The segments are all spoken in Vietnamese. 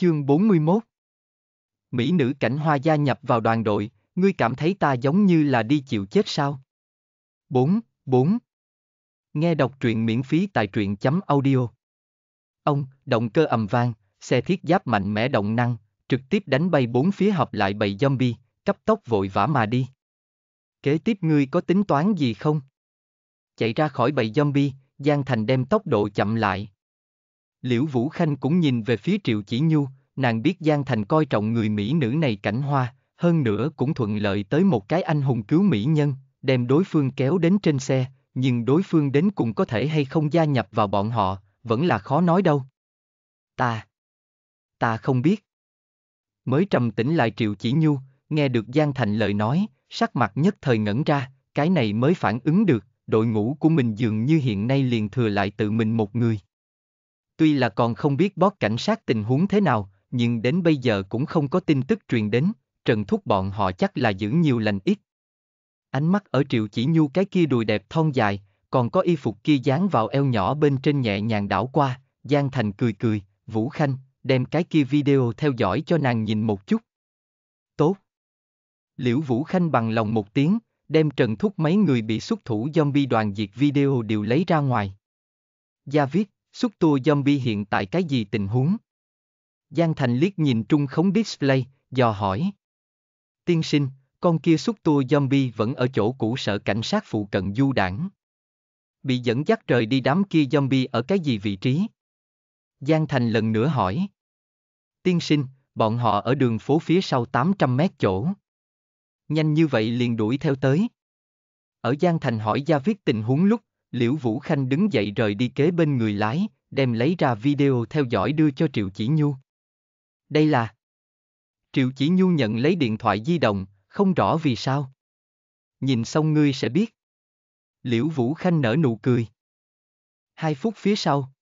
Chương 41 Mỹ nữ cảnh hoa gia nhập vào đoàn đội, ngươi cảm thấy ta giống như là đi chịu chết sao? 4. 4. Nghe đọc truyện miễn phí tại truyện chấm audio. Ông, động cơ ầm vang, xe thiết giáp mạnh mẽ động năng, trực tiếp đánh bay bốn phía hợp lại bầy zombie, cấp tốc vội vã mà đi. Kế tiếp ngươi có tính toán gì không? Chạy ra khỏi bầy zombie, Giang Thành đem tốc độ chậm lại, Liễu Vũ Khanh cũng nhìn về phía Triệu Chỉ Nhu, nàng biết Giang Thành coi trọng người Mỹ nữ này cảnh hoa, hơn nữa cũng thuận lợi tới một cái anh hùng cứu Mỹ nhân, đem đối phương kéo đến trên xe, nhưng đối phương đến cùng có thể hay không gia nhập vào bọn họ, vẫn là khó nói đâu. Ta, ta không biết. Mới trầm tĩnh lại Triệu Chỉ Nhu, nghe được Giang Thành lời nói, sắc mặt nhất thời ngẩn ra, cái này mới phản ứng được, đội ngũ của mình dường như hiện nay liền thừa lại tự mình một người. Tuy là còn không biết bót cảnh sát tình huống thế nào, nhưng đến bây giờ cũng không có tin tức truyền đến, Trần Thúc bọn họ chắc là giữ nhiều lành ít. Ánh mắt ở Triệu Chỉ Nhu cái kia đùi đẹp thon dài, còn có y phục kia dán vào eo nhỏ bên trên nhẹ nhàng đảo qua, Giang Thành cười cười, Vũ Khanh, đem cái kia video theo dõi cho nàng nhìn một chút. Tốt. Liễu Vũ Khanh bằng lòng một tiếng, đem Trần Thúc mấy người bị xuất thủ zombie đoàn diệt video đều lấy ra ngoài. Gia viết, Xúc tua zombie hiện tại cái gì tình huống? Giang Thành liếc nhìn trung khống display, dò hỏi. Tiên sinh, con kia xúc tua zombie vẫn ở chỗ cũ sở cảnh sát phụ cận du đảng. Bị dẫn dắt rời đi đám kia zombie ở cái gì vị trí? Giang Thành lần nữa hỏi. Tiên sinh, bọn họ ở đường phố phía sau 800 mét chỗ. Nhanh như vậy liền đuổi theo tới. Ở Giang Thành hỏi Gia Viết tình huống lúc, Liễu Vũ Khanh đứng dậy rời đi kế bên người lái, đem lấy ra video theo dõi đưa cho Triệu Chỉ Nhu. Đây là... Triệu Chỉ Nhu nhận lấy điện thoại di động, không rõ vì sao. Nhìn xong ngươi sẽ biết. Liễu Vũ Khanh nở nụ cười. Hai phút phía sau.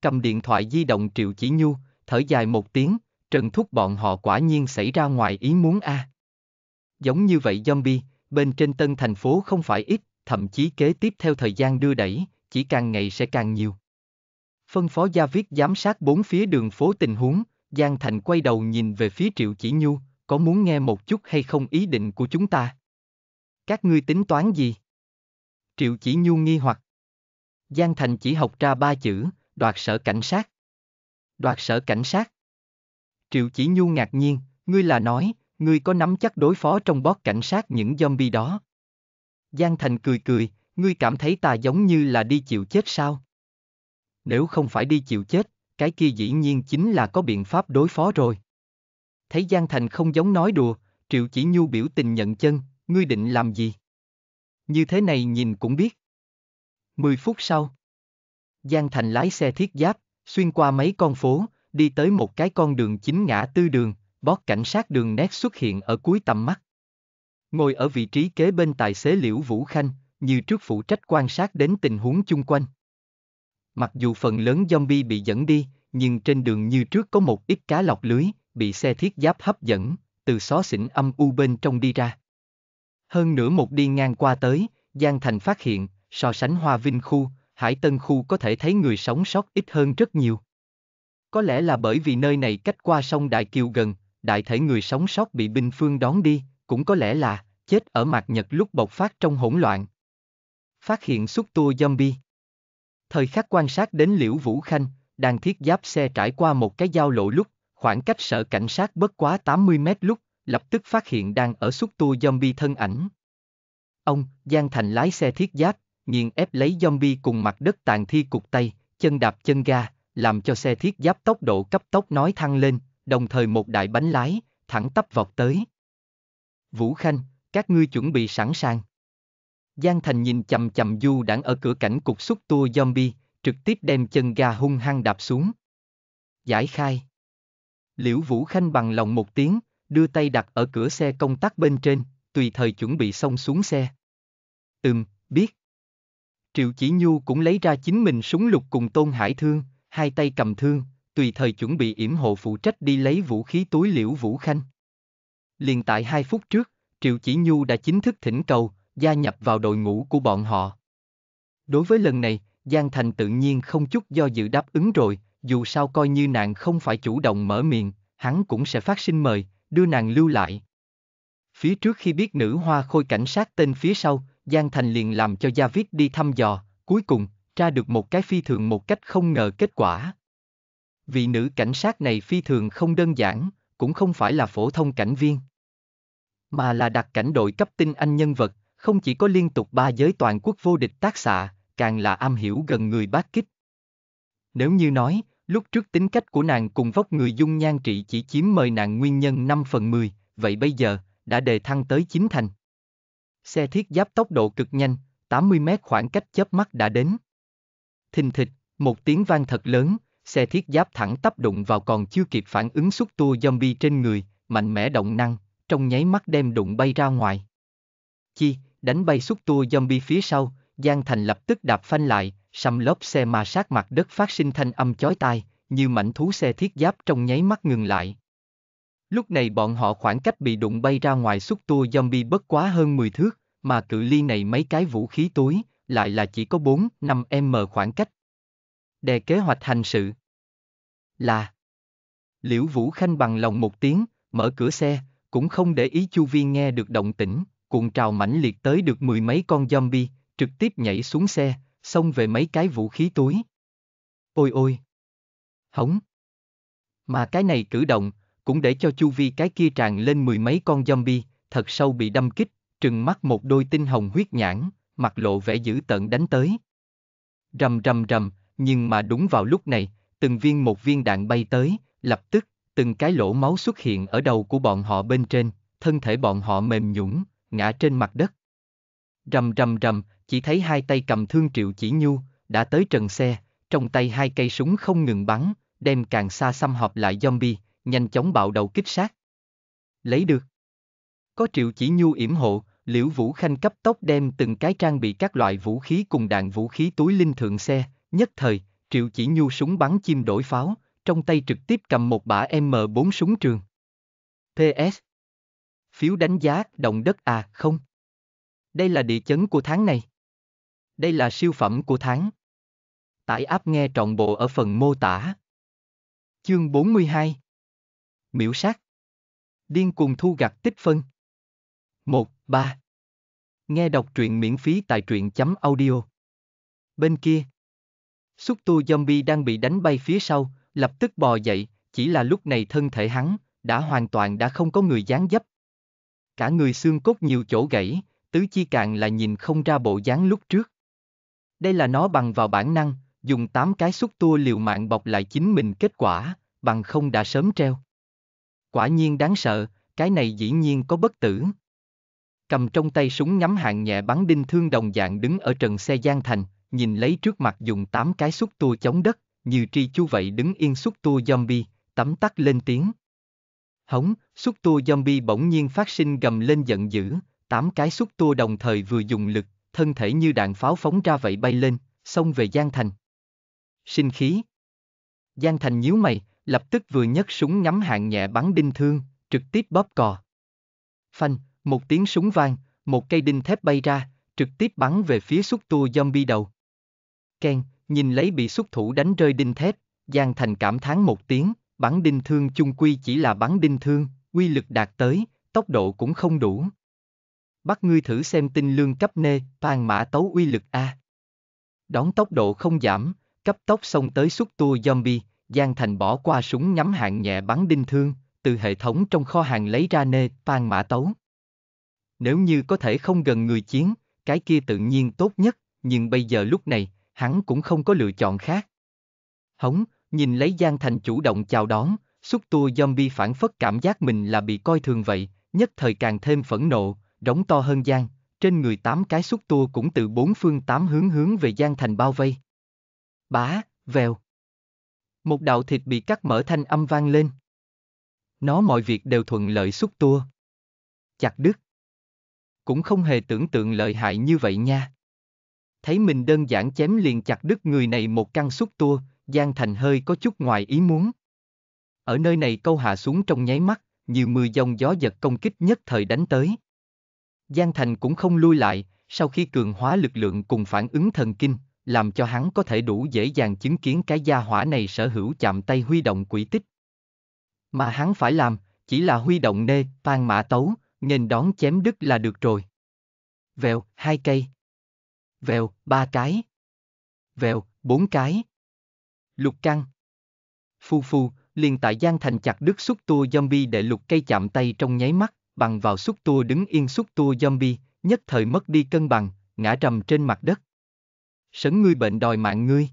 Cầm điện thoại di động Triệu Chỉ Nhu, thở dài một tiếng, Trần Thúc bọn họ quả nhiên xảy ra ngoài ý muốn a. À. Giống như vậy zombie, bên trên tân thành phố không phải ít, thậm chí kế tiếp theo thời gian đưa đẩy, chỉ càng ngày sẽ càng nhiều. Phân phó gia viết giám sát bốn phía đường phố tình huống, Giang Thành quay đầu nhìn về phía Triệu Chỉ Nhu, có muốn nghe một chút hay không ý định của chúng ta? Các ngươi tính toán gì? Triệu Chỉ Nhu nghi hoặc. Giang Thành chỉ học ra ba chữ, đoạt sở cảnh sát. Đoạt sở cảnh sát. Triệu Chỉ Nhu ngạc nhiên, ngươi là nói, ngươi có nắm chắc đối phó trong bót cảnh sát những zombie đó, Giang Thành cười cười, ngươi cảm thấy ta giống như là đi chịu chết sao? Nếu không phải đi chịu chết, cái kia dĩ nhiên chính là có biện pháp đối phó rồi. Thấy Giang Thành không giống nói đùa, Triệu Chỉ Nhu biểu tình nhận chân, ngươi định làm gì? Như thế này nhìn cũng biết. Mười phút sau, Giang Thành lái xe thiết giáp, xuyên qua mấy con phố, đi tới một cái con đường chính ngã tư đường, bót cảnh sát đường nét xuất hiện ở cuối tầm mắt. Ngồi ở vị trí kế bên tài xế Liễu Vũ Khanh, như trước phụ trách quan sát đến tình huống chung quanh. Mặc dù phần lớn zombie bị dẫn đi, nhưng trên đường như trước có một ít cá lọc lưới, bị xe thiết giáp hấp dẫn, từ xó xỉnh âm u bên trong đi ra. Hơn nửa một đi ngang qua tới, Giang Thành phát hiện, so sánh Hoa Vinh khu, Hải Tân khu có thể thấy người sống sót ít hơn rất nhiều. Có lẽ là bởi vì nơi này cách qua sông Đại Kiều gần, đại thể người sống sót bị binh phương đón đi, cũng có lẽ là chết ở mặt Nhật lúc bộc phát trong hỗn loạn. Phát hiện xuất tua zombie. Thời khắc quan sát đến Liễu Vũ Khanh, đang thiết giáp xe trải qua một cái giao lộ lúc, khoảng cách sở cảnh sát bất quá 80 mét lúc, lập tức phát hiện đang ở xuất tua zombie thân ảnh. Ông, Giang Thành lái xe thiết giáp, nghiền ép lấy zombie cùng mặt đất tàn thi cục tay, chân đạp chân ga, làm cho xe thiết giáp tốc độ cấp tốc nói thăng lên, đồng thời một đại bánh lái, thẳng tắp vọt tới. Vũ Khanh, các ngươi chuẩn bị sẵn sàng. Giang Thành nhìn chầm chầm du đang ở cửa cảnh cục xúc tua zombie, trực tiếp đem chân ga hung hăng đạp xuống. Giải khai. Liễu Vũ Khanh bằng lòng một tiếng, đưa tay đặt ở cửa xe công tắc bên trên, tùy thời chuẩn bị xong xuống xe. Ừm, biết. Triệu Chỉ Nhu cũng lấy ra chính mình súng lục cùng Tôn Hải Thương, hai tay cầm thương, tùy thời chuẩn bị yểm hộ phụ trách đi lấy vũ khí túi Liễu Vũ Khanh. Liền tại hai phút trước, Triệu Chỉ Nhu đã chính thức thỉnh cầu, gia nhập vào đội ngũ của bọn họ. Đối với lần này, Giang Thành tự nhiên không chút do dự đáp ứng rồi, dù sao coi như nàng không phải chủ động mở miệng, hắn cũng sẽ phát sinh mời, đưa nàng lưu lại. Phía trước khi biết nữ hoa khôi cảnh sát tên phía sau, Giang Thành liền làm cho Gia Viết đi thăm dò, cuối cùng, tra được một cái phi thường một cách không ngờ kết quả. Vị nữ cảnh sát này phi thường không đơn giản, cũng không phải là phổ thông cảnh viên. Mà là đặc cảnh đội cấp tinh anh nhân vật, không chỉ có liên tục ba giới toàn quốc vô địch tác xạ, càng là am hiểu gần người bác kích. Nếu như nói, lúc trước tính cách của nàng cùng vóc người dung nhan trị chỉ chiếm mời nàng nguyên nhân 5 phần 10, vậy bây giờ, đã đề thăng tới chín thành. Xe thiết giáp tốc độ cực nhanh, 80 mét khoảng cách chớp mắt đã đến. Thình thịch, một tiếng vang thật lớn, Xe thiết giáp thẳng tắp đụng vào còn chưa kịp phản ứng xúc tua zombie trên người, mạnh mẽ động năng, trong nháy mắt đem đụng bay ra ngoài. Chi, đánh bay xúc tua zombie phía sau, Giang Thành lập tức đạp phanh lại, xăm lốp xe ma sát mặt đất phát sinh thanh âm chói tai, như mảnh thú xe thiết giáp trong nháy mắt ngừng lại. Lúc này bọn họ khoảng cách bị đụng bay ra ngoài xúc tua zombie bất quá hơn 10 thước, mà cự ly này mấy cái vũ khí túi, lại là chỉ có 4, 5 m khoảng cách, đề kế hoạch hành sự. Là Liễu Vũ Khanh bằng lòng một tiếng, mở cửa xe, cũng không để ý Chu vi nghe được động tĩnh, cuộn trào mãnh liệt tới được mười mấy con zombie, trực tiếp nhảy xuống xe, xông về mấy cái vũ khí túi. Ôi ôi! Hống! Mà cái này cử động, cũng để cho Chu Vi cái kia tràn lên mười mấy con zombie, thật sâu bị đâm kích, trừng mắt một đôi tinh hồng huyết nhãn, mặt lộ vẻ dữ tợn đánh tới. Rầm rầm rầm, nhưng mà đúng vào lúc này, từng viên một viên đạn bay tới, lập tức, từng cái lỗ máu xuất hiện ở đầu của bọn họ bên trên, thân thể bọn họ mềm nhũng, ngã trên mặt đất. Rầm rầm rầm, chỉ thấy hai tay cầm thương triệu chỉ nhu, đã tới trần xe, trong tay hai cây súng không ngừng bắn, đem càng xa xăm họp lại zombie, nhanh chóng bạo đầu kích sát. Lấy được. Có triệu chỉ nhu yểm hộ, Liễu Vũ Khanh cấp tốc đem từng cái trang bị các loại vũ khí cùng đạn vũ khí túi linh thượng xe, Nhất thời, Triệu Chỉ Nhu súng bắn chim đổi pháo, trong tay trực tiếp cầm một bả M4 súng trường. PS Phiếu đánh giá động đất à không? Đây là địa chấn của tháng này. Đây là siêu phẩm của tháng. Tải áp nghe trọn bộ ở phần mô tả. Chương 42 Miễu sát Điên cuồng thu gặt tích phân 1. 3 Nghe đọc truyện miễn phí tại truyện chấm audio Bên kia Xúc tu zombie đang bị đánh bay phía sau, lập tức bò dậy, chỉ là lúc này thân thể hắn, đã hoàn toàn đã không có người dáng dấp. Cả người xương cốt nhiều chỗ gãy, tứ chi càng là nhìn không ra bộ dáng lúc trước. Đây là nó bằng vào bản năng, dùng 8 cái xúc tua liều mạng bọc lại chính mình kết quả, bằng không đã sớm treo. Quả nhiên đáng sợ, cái này dĩ nhiên có bất tử. Cầm trong tay súng ngắm hạng nhẹ bắn đinh thương đồng dạng đứng ở trần xe Giang Thành, nhìn lấy trước mặt dùng tám cái xúc tua chống đất, như tri chú vậy đứng yên xúc tua zombie, tấm tắc lên tiếng. Hống, xúc tua zombie bỗng nhiên phát sinh gầm lên giận dữ, tám cái xúc tua đồng thời vừa dùng lực, thân thể như đạn pháo phóng ra vậy bay lên, xông về Giang Thành. Sinh khí. Giang Thành nhíu mày, lập tức vừa nhấc súng ngắm hạng nhẹ bắn đinh thương, trực tiếp bóp cò. Phanh, một tiếng súng vang, một cây đinh thép bay ra, trực tiếp bắn về phía xúc tua zombie đầu. Ken, nhìn lấy bị xúc thủ đánh rơi đinh thép, Giang Thành cảm thán một tiếng, bắn đinh thương chung quy chỉ là bắn đinh thương, quy lực đạt tới, tốc độ cũng không đủ. Bắt ngươi thử xem tinh lương cấp nê, toàn mã tấu uy lực A. Đón tốc độ không giảm, cấp tốc xông tới xúc tua zombie, Giang Thành bỏ qua súng nhắm hạng nhẹ bắn đinh thương, từ hệ thống trong kho hàng lấy ra nê, toàn mã tấu. Nếu như có thể không gần người chiến, cái kia tự nhiên tốt nhất, nhưng bây giờ lúc này, hắn cũng không có lựa chọn khác. Hống, nhìn lấy Giang Thành chủ động chào đón, xúc tua zombie phản phất cảm giác mình là bị coi thường vậy, nhất thời càng thêm phẫn nộ, đóng to hơn Giang, trên người tám cái xúc tua cũng từ bốn phương tám hướng hướng về Giang Thành bao vây. Bá, vèo. Một đạo thịt bị cắt mở thanh âm vang lên. Nó mọi việc đều thuận lợi xúc tua. Chặt đứt. Cũng không hề tưởng tượng lợi hại như vậy nha thấy mình đơn giản chém liền chặt đứt người này một căn xúc tua, Giang Thành hơi có chút ngoài ý muốn. Ở nơi này câu hạ xuống trong nháy mắt, nhiều mưa dòng gió giật công kích nhất thời đánh tới. Giang Thành cũng không lui lại, sau khi cường hóa lực lượng cùng phản ứng thần kinh, làm cho hắn có thể đủ dễ dàng chứng kiến cái gia hỏa này sở hữu chạm tay huy động quỷ tích. Mà hắn phải làm, chỉ là huy động nê, pan mã tấu, nên đón chém đứt là được rồi. Vèo, hai cây. Vèo, ba cái. Vèo, bốn cái. Lục căng. Phu phu, liền tại Giang Thành chặt đứt xúc tua zombie để lục cây chạm tay trong nháy mắt, bằng vào xúc tua đứng yên xúc tua zombie, nhất thời mất đi cân bằng, ngã rầm trên mặt đất. Sấn ngươi bệnh đòi mạng ngươi.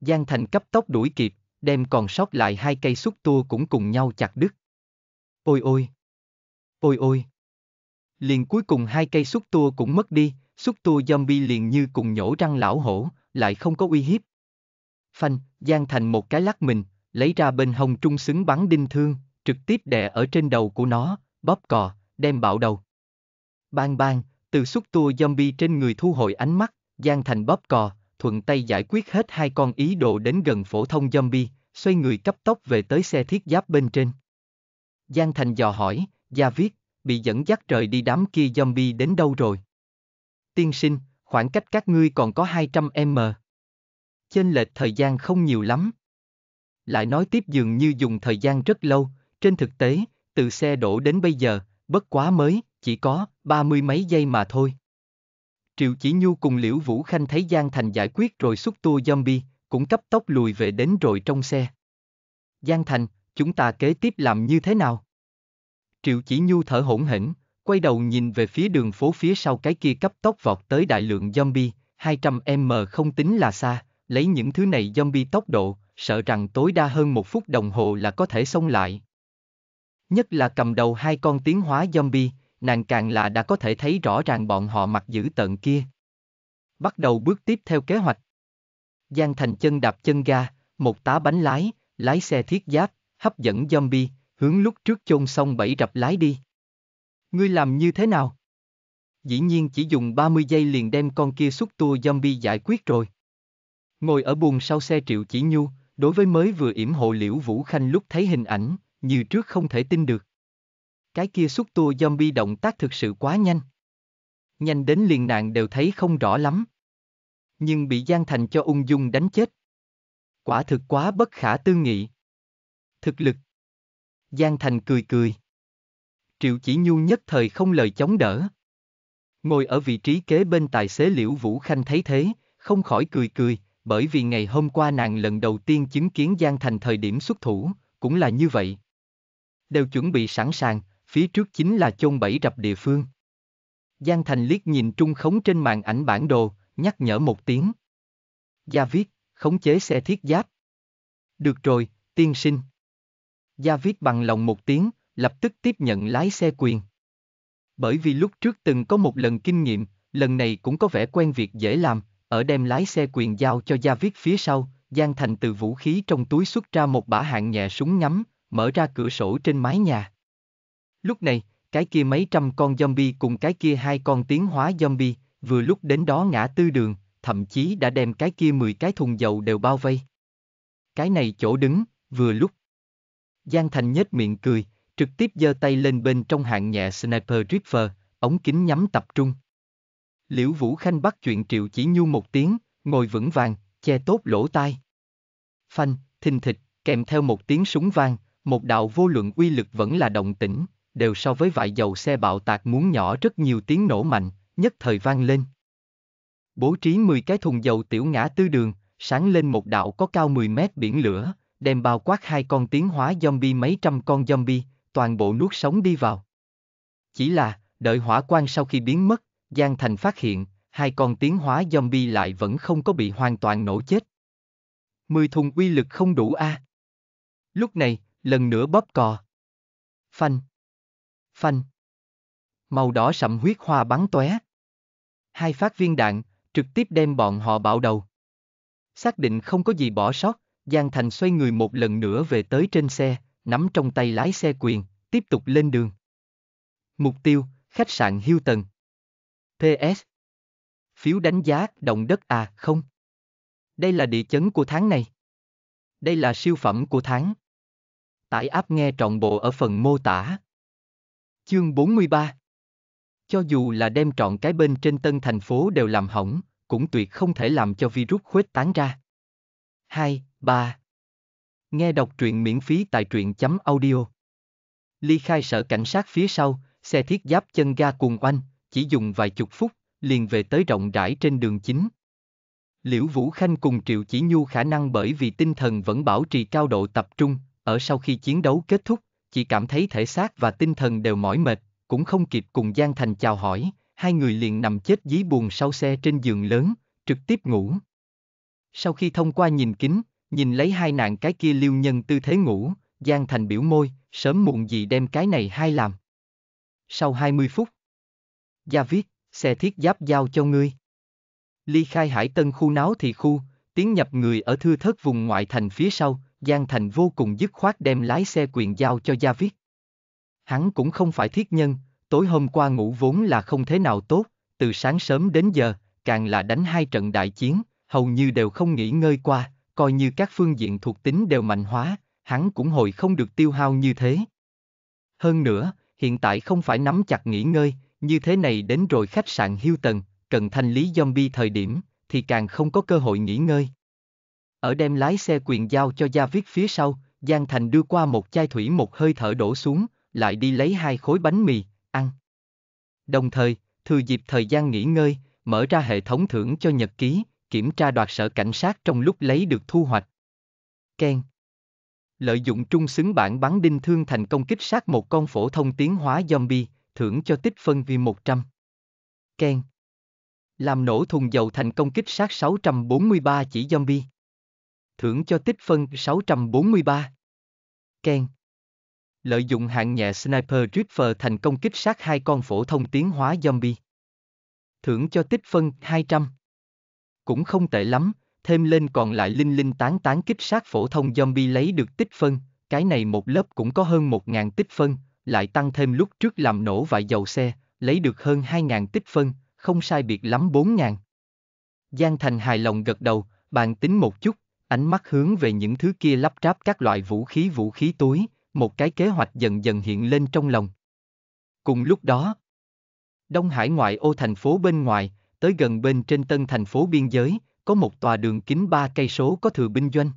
Giang Thành cấp tốc đuổi kịp, đem còn sót lại hai cây xúc tua cũng cùng nhau chặt đứt. Ôi ôi! Ôi ôi! Liền cuối cùng hai cây xúc tua cũng mất đi, xúc tua zombie liền như cùng nhổ răng lão hổ, lại không có uy hiếp. Phanh, Giang Thành một cái lắc mình, lấy ra bên hông trung xứng bắn đinh thương, trực tiếp đè ở trên đầu của nó, bóp cò, đem bạo đầu. Bang bang, từ xúc tua zombie trên người thu hồi ánh mắt, Giang Thành bóp cò, thuận tay giải quyết hết hai con ý đồ đến gần phổ thông zombie, xoay người cấp tốc về tới xe thiết giáp bên trên. Giang Thành dò hỏi, gia viết, bị dẫn dắt trời đi đám kia zombie đến đâu rồi? tiên sinh, khoảng cách các ngươi còn có 200m. Chênh lệch thời gian không nhiều lắm. Lại nói tiếp dường như dùng thời gian rất lâu, trên thực tế, từ xe đổ đến bây giờ, bất quá mới, chỉ có, ba mươi mấy giây mà thôi. Triệu Chỉ Nhu cùng Liễu Vũ Khanh thấy Giang Thành giải quyết rồi xúc tua zombie, cũng cấp tốc lùi về đến rồi trong xe. Giang Thành, chúng ta kế tiếp làm như thế nào? Triệu Chỉ Nhu thở hổn hển, Quay đầu nhìn về phía đường phố phía sau cái kia cấp tốc vọt tới đại lượng zombie, 200m không tính là xa, lấy những thứ này zombie tốc độ, sợ rằng tối đa hơn một phút đồng hồ là có thể xông lại. Nhất là cầm đầu hai con tiến hóa zombie, nàng càng là đã có thể thấy rõ ràng bọn họ mặt dữ tận kia. Bắt đầu bước tiếp theo kế hoạch. Giang Thành chân đạp chân ga, một tá bánh lái, lái xe thiết giáp, hấp dẫn zombie, hướng lúc trước chôn xong bảy rập lái đi. Ngươi làm như thế nào? Dĩ nhiên chỉ dùng 30 giây liền đem con kia xúc tua zombie giải quyết rồi. Ngồi ở buồng sau xe Triệu Chỉ Nhu, đối với mới vừa yểm hộ Liễu Vũ Khanh lúc thấy hình ảnh, như trước không thể tin được. Cái kia xúc tua zombie động tác thực sự quá nhanh. Nhanh đến liền nàng đều thấy không rõ lắm. Nhưng bị Giang Thành cho ung dung đánh chết. Quả thực quá bất khả tư nghị. Thực lực. Giang Thành cười cười. Triệu Chỉ Nhu nhất thời không lời chống đỡ. Ngồi ở vị trí kế bên tài xế Liễu Vũ Khanh thấy thế, không khỏi cười cười, bởi vì ngày hôm qua nàng lần đầu tiên chứng kiến Giang Thành thời điểm xuất thủ, cũng là như vậy. Đều chuẩn bị sẵn sàng, phía trước chính là chôn bẫy rập địa phương. Giang Thành liếc nhìn trung khống trên màn ảnh bản đồ, nhắc nhở một tiếng. Gia viết, khống chế xe thiết giáp. Được rồi, tiên sinh. Gia viết bằng lòng một tiếng, lập tức tiếp nhận lái xe quyền. Bởi vì lúc trước từng có một lần kinh nghiệm, lần này cũng có vẻ quen việc dễ làm, ở đem lái xe quyền giao cho Gia Viết phía sau, Giang Thành từ vũ khí trong túi xuất ra một bả hạng nhẹ súng ngắm, mở ra cửa sổ trên mái nhà. Lúc này, cái kia mấy trăm con zombie cùng cái kia hai con tiến hóa zombie, vừa lúc đến đó ngã tư đường, thậm chí đã đem cái kia mười cái thùng dầu đều bao vây. Cái này chỗ đứng, vừa lúc. Giang Thành nhếch miệng cười, trực tiếp giơ tay lên bên trong hạng nhẹ sniper rifle, ống kính nhắm tập trung. Liễu Vũ Khanh bắt chuyện Triệu Chỉ Nhu một tiếng, ngồi vững vàng, che tốt lỗ tai. Phanh, thình thịch, kèm theo một tiếng súng vang, một đạo vô luận uy lực vẫn là động tĩnh, đều so với vại dầu xe bạo tạc muốn nhỏ rất nhiều tiếng nổ mạnh, nhất thời vang lên. Bố trí 10 cái thùng dầu tiểu ngã tư đường, sáng lên một đạo có cao 10 mét biển lửa, đem bao quát hai con tiến hóa zombie mấy trăm con zombie, toàn bộ nuốt sống đi vào. Chỉ là, đợi hỏa quan sau khi biến mất, Giang Thành phát hiện, hai con tiến hóa zombie lại vẫn không có bị hoàn toàn nổ chết. Mười thùng uy lực không đủ a. À? Lúc này, lần nữa bóp cò. Phanh. Phanh. Màu đỏ sậm huyết hoa bắn tóe. Hai phát viên đạn, trực tiếp đem bọn họ bạo đầu. Xác định không có gì bỏ sót, Giang Thành xoay người một lần nữa về tới trên xe, nắm trong tay lái xe quyền, tiếp tục lên đường. Mục tiêu, khách sạn Hilton. ts Phiếu đánh giá động đất à không? Đây là địa chấn của tháng này. Đây là siêu phẩm của tháng. Tải áp nghe trọn bộ ở phần mô tả. Chương 43 Cho dù là đem trọn cái bên trên tân thành phố đều làm hỏng, cũng tuyệt không thể làm cho virus khuếch tán ra. 2, 3 Nghe đọc truyện miễn phí tại truyện chấm audio. Ly khai sở cảnh sát phía sau, xe thiết giáp chân ga cuồng oanh, chỉ dùng vài chục phút, liền về tới rộng rãi trên đường chính. Liễu Vũ Khanh cùng Triệu Chỉ Nhu khả năng bởi vì tinh thần vẫn bảo trì cao độ tập trung, ở sau khi chiến đấu kết thúc, chỉ cảm thấy thể xác và tinh thần đều mỏi mệt, cũng không kịp cùng Giang Thành chào hỏi, hai người liền nằm chết dí buồn sau xe trên giường lớn, trực tiếp ngủ. Sau khi thông qua nhìn kính, nhìn lấy hai nạn cái kia lưu nhân tư thế ngủ, Giang Thành biểu môi, sớm muộn gì đem cái này hai làm. Sau 20 phút, Gia viết, xe thiết giáp giao cho ngươi. Ly khai hải tân khu náo thì khu, tiến nhập người ở thưa thất vùng ngoại thành phía sau, Giang Thành vô cùng dứt khoát đem lái xe quyền giao cho Gia viết. Hắn cũng không phải thiết nhân, tối hôm qua ngủ vốn là không thế nào tốt, từ sáng sớm đến giờ, càng là đánh hai trận đại chiến, hầu như đều không nghỉ ngơi qua, coi như các phương diện thuộc tính đều mạnh hóa, hắn cũng hồi không được tiêu hao như thế. Hơn nữa, hiện tại không phải nắm chặt nghỉ ngơi, như thế này đến rồi khách sạn hưu tần, cần thanh lý zombie thời điểm, thì càng không có cơ hội nghỉ ngơi. Ở đem lái xe quyền giao cho Gia Viết phía sau, Giang Thành đưa qua một chai thủy một hơi thở đổ xuống, lại đi lấy hai khối bánh mì, ăn. Đồng thời, thừa dịp thời gian nghỉ ngơi, mở ra hệ thống thưởng cho nhật ký, kiểm tra đoạt sở cảnh sát trong lúc lấy được thu hoạch. Ken Lợi dụng trung xứng bản bắn đinh thương thành công kích sát một con phổ thông tiến hóa zombie, thưởng cho tích phân vi 100. Ken Làm nổ thùng dầu thành công kích sát 643 chỉ zombie. Thưởng cho tích phân 643. Ken Lợi dụng hạng nhẹ Sniper Rifle thành công kích sát hai con phổ thông tiến hóa zombie. Thưởng cho tích phân 200 cũng không tệ lắm, thêm lên còn lại linh linh tán tán kích sát phổ thông zombie lấy được tích phân, cái này một lớp cũng có hơn 1.000 tích phân, lại tăng thêm lúc trước làm nổ vài dầu xe, lấy được hơn 2.000 tích phân, không sai biệt lắm 4.000. Giang Thành hài lòng gật đầu, bàn tính một chút, ánh mắt hướng về những thứ kia lắp ráp các loại vũ khí vũ khí túi, một cái kế hoạch dần dần hiện lên trong lòng. Cùng lúc đó, Đông Hải ngoại ô thành phố bên ngoài, tới gần bên trên tân thành phố biên giới, có một tòa đường kính ba cây số có thừa binh doanh.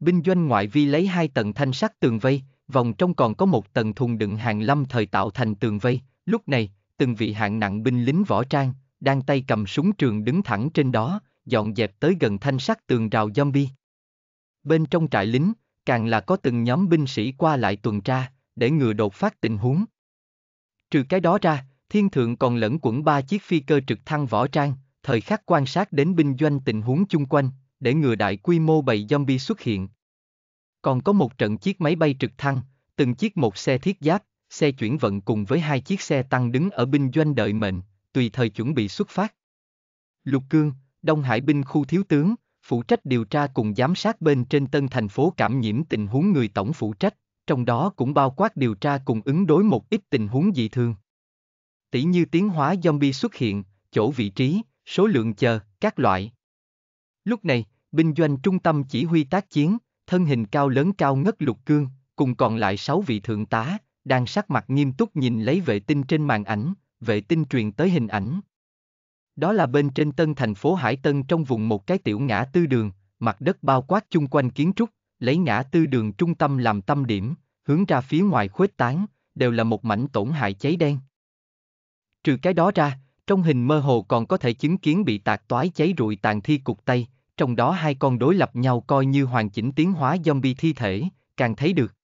Binh doanh ngoại vi lấy hai tầng thanh sắt tường vây, vòng trong còn có một tầng thùng đựng hàng lâm thời tạo thành tường vây, lúc này, từng vị hạng nặng binh lính võ trang, đang tay cầm súng trường đứng thẳng trên đó, dọn dẹp tới gần thanh sắt tường rào zombie. Bên trong trại lính, càng là có từng nhóm binh sĩ qua lại tuần tra, để ngừa đột phát tình huống. Trừ cái đó ra, thiên thượng còn lẫn quẩn ba chiếc phi cơ trực thăng võ trang, thời khắc quan sát đến binh doanh tình huống chung quanh, để ngừa đại quy mô bầy zombie xuất hiện. Còn có một trận chiếc máy bay trực thăng, từng chiếc một xe thiết giáp, xe chuyển vận cùng với hai chiếc xe tăng đứng ở binh doanh đợi mệnh, tùy thời chuẩn bị xuất phát. Lục Cương, Đông Hải binh khu thiếu tướng, phụ trách điều tra cùng giám sát bên trên tân thành phố cảm nhiễm tình huống người tổng phụ trách, trong đó cũng bao quát điều tra cùng ứng đối một ít tình huống dị thường tỷ như tiến hóa zombie xuất hiện, chỗ vị trí, số lượng chờ, các loại. Lúc này, binh doanh trung tâm chỉ huy tác chiến, thân hình cao lớn cao ngất lục cương, cùng còn lại sáu vị thượng tá, đang sắc mặt nghiêm túc nhìn lấy vệ tinh trên màn ảnh, vệ tinh truyền tới hình ảnh. Đó là bên trên tân thành phố Hải Tân trong vùng một cái tiểu ngã tư đường, mặt đất bao quát chung quanh kiến trúc, lấy ngã tư đường trung tâm làm tâm điểm, hướng ra phía ngoài khuếch tán, đều là một mảnh tổn hại cháy đen. Trừ cái đó ra, trong hình mơ hồ còn có thể chứng kiến bị tạc toái cháy rụi tàn thi cục tay, trong đó hai con đối lập nhau coi như hoàn chỉnh tiến hóa zombie thi thể, càng thấy được.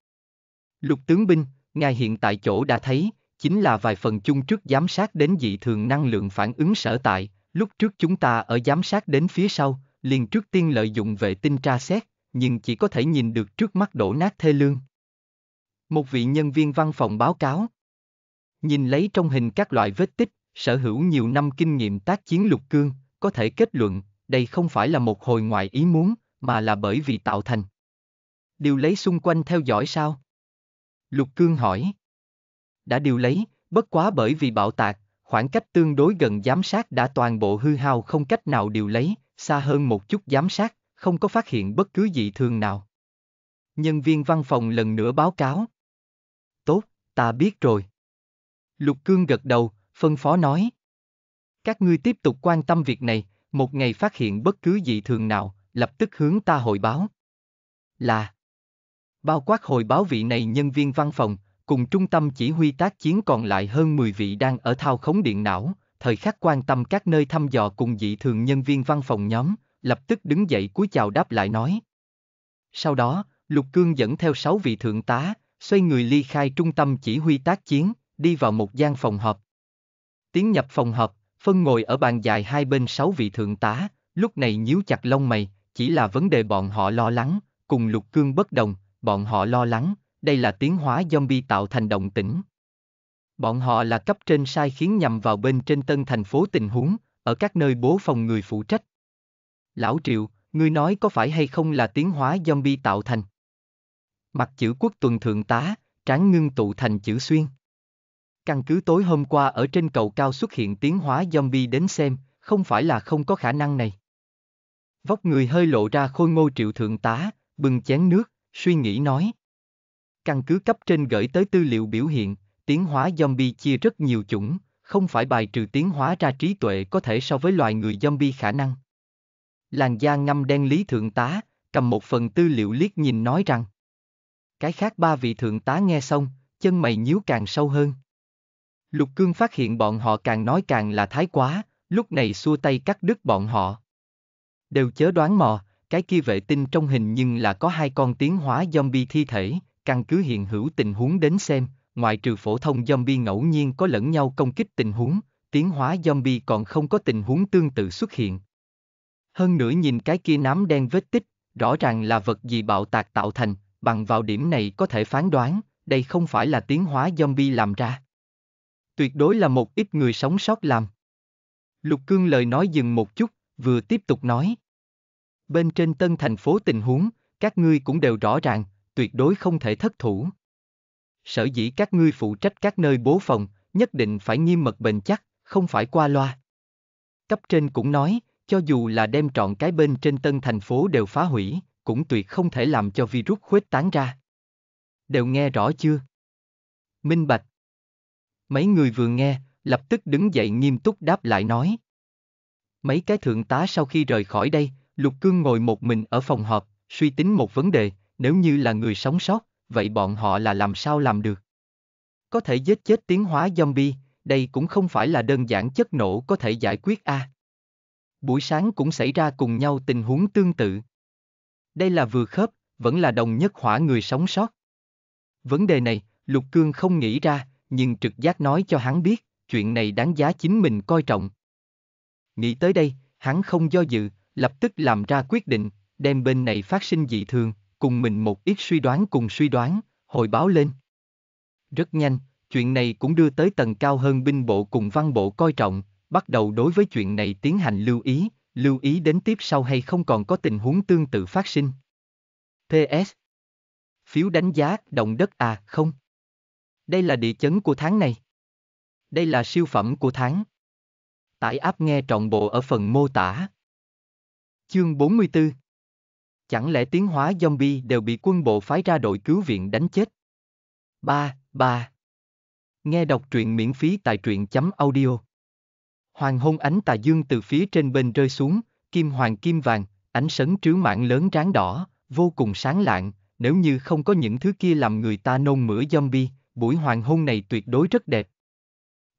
Lục tướng binh, ngài hiện tại chỗ đã thấy, chính là vài phần chung trước giám sát đến dị thường năng lượng phản ứng sở tại, lúc trước chúng ta ở giám sát đến phía sau, liền trước tiên lợi dụng vệ tinh tra xét, nhưng chỉ có thể nhìn được trước mắt đổ nát thê lương. Một vị nhân viên văn phòng báo cáo, Nhìn lấy trong hình các loại vết tích, sở hữu nhiều năm kinh nghiệm tác chiến lục cương, có thể kết luận, đây không phải là một hồi ngoại ý muốn, mà là bởi vì tạo thành. Điều lấy xung quanh theo dõi sao? Lục cương hỏi. Đã điều lấy, bất quá bởi vì bạo tạc, khoảng cách tương đối gần giám sát đã toàn bộ hư hao không cách nào điều lấy, xa hơn một chút giám sát, không có phát hiện bất cứ dị thường nào. Nhân viên văn phòng lần nữa báo cáo. Tốt, ta biết rồi. Lục Cương gật đầu, phân phó nói. Các ngươi tiếp tục quan tâm việc này, một ngày phát hiện bất cứ dị thường nào, lập tức hướng ta hội báo. Là Bao quát hội báo vị này nhân viên văn phòng, cùng trung tâm chỉ huy tác chiến còn lại hơn 10 vị đang ở thao khống điện não, thời khắc quan tâm các nơi thăm dò cùng dị thường nhân viên văn phòng nhóm, lập tức đứng dậy cúi chào đáp lại nói. Sau đó, Lục Cương dẫn theo 6 vị thượng tá, xoay người ly khai trung tâm chỉ huy tác chiến đi vào một gian phòng họp. Tiến nhập phòng họp, phân ngồi ở bàn dài hai bên sáu vị thượng tá, lúc này nhíu chặt lông mày, chỉ là vấn đề bọn họ lo lắng, cùng lục cương bất đồng, bọn họ lo lắng, đây là tiến hóa zombie tạo thành động tĩnh. Bọn họ là cấp trên sai khiến nhằm vào bên trên tân thành phố tình huống, ở các nơi bố phòng người phụ trách. Lão Triệu, ngươi nói có phải hay không là tiến hóa zombie tạo thành? Mặt chữ quốc tuần thượng tá, tráng ngưng tụ thành chữ xuyên. Căn cứ tối hôm qua ở trên cầu cao xuất hiện tiến hóa zombie đến xem, không phải là không có khả năng này. Vóc người hơi lộ ra khôi ngô triệu thượng tá, bừng chén nước, suy nghĩ nói. Căn cứ cấp trên gửi tới tư liệu biểu hiện, tiến hóa zombie chia rất nhiều chủng, không phải bài trừ tiến hóa ra trí tuệ có thể so với loài người zombie khả năng. Làn da ngâm đen lý thượng tá, cầm một phần tư liệu liếc nhìn nói rằng. Cái khác ba vị thượng tá nghe xong, chân mày nhíu càng sâu hơn. Lục Cương phát hiện bọn họ càng nói càng là thái quá, lúc này xua tay cắt đứt bọn họ. Đều chớ đoán mò, cái kia vệ tinh trong hình nhưng là có hai con tiến hóa zombie thi thể, căn cứ hiện hữu tình huống đến xem, ngoại trừ phổ thông zombie ngẫu nhiên có lẫn nhau công kích tình huống, tiến hóa zombie còn không có tình huống tương tự xuất hiện. Hơn nữa nhìn cái kia nám đen vết tích, rõ ràng là vật gì bạo tạc tạo thành, bằng vào điểm này có thể phán đoán, đây không phải là tiến hóa zombie làm ra tuyệt đối là một ít người sống sót làm. Lục Cương lời nói dừng một chút, vừa tiếp tục nói. Bên trên tân thành phố tình huống, các ngươi cũng đều rõ ràng, tuyệt đối không thể thất thủ. Sở dĩ các ngươi phụ trách các nơi bố phòng, nhất định phải nghiêm mật bền chắc, không phải qua loa. Cấp trên cũng nói, cho dù là đem trọn cái bên trên tân thành phố đều phá hủy, cũng tuyệt không thể làm cho virus khuếch tán ra. Đều nghe rõ chưa? Minh Bạch, Mấy người vừa nghe, lập tức đứng dậy nghiêm túc đáp lại nói. Mấy cái thượng tá sau khi rời khỏi đây, Lục Cương ngồi một mình ở phòng họp, suy tính một vấn đề, nếu như là người sống sót, vậy bọn họ là làm sao làm được? Có thể giết chết tiến hóa zombie, đây cũng không phải là đơn giản chất nổ có thể giải quyết a. À. Buổi sáng cũng xảy ra cùng nhau tình huống tương tự. Đây là vừa khớp, vẫn là đồng nhất hỏa người sống sót. Vấn đề này, Lục Cương không nghĩ ra, nhưng trực giác nói cho hắn biết, chuyện này đáng giá chính mình coi trọng. Nghĩ tới đây, hắn không do dự, lập tức làm ra quyết định, đem bên này phát sinh dị thường, cùng mình một ít suy đoán cùng suy đoán, hồi báo lên. Rất nhanh, chuyện này cũng đưa tới tầng cao hơn binh bộ cùng văn bộ coi trọng, bắt đầu đối với chuyện này tiến hành lưu ý, lưu ý đến tiếp sau hay không còn có tình huống tương tự phát sinh. PS Phiếu đánh giá động đất à không? Đây là địa chấn của tháng này. Đây là siêu phẩm của tháng. Tải áp nghe trọn bộ ở phần mô tả. Chương 44 Chẳng lẽ tiến hóa zombie đều bị quân bộ phái ra đội cứu viện đánh chết? 3. 3. Nghe đọc truyện miễn phí tại truyện chấm audio. Hoàng hôn ánh tà dương từ phía trên bên rơi xuống, kim hoàng kim vàng, ánh sấn trứ mạng lớn ráng đỏ, vô cùng sáng lạng, nếu như không có những thứ kia làm người ta nôn mửa zombie, buổi hoàng hôn này tuyệt đối rất đẹp.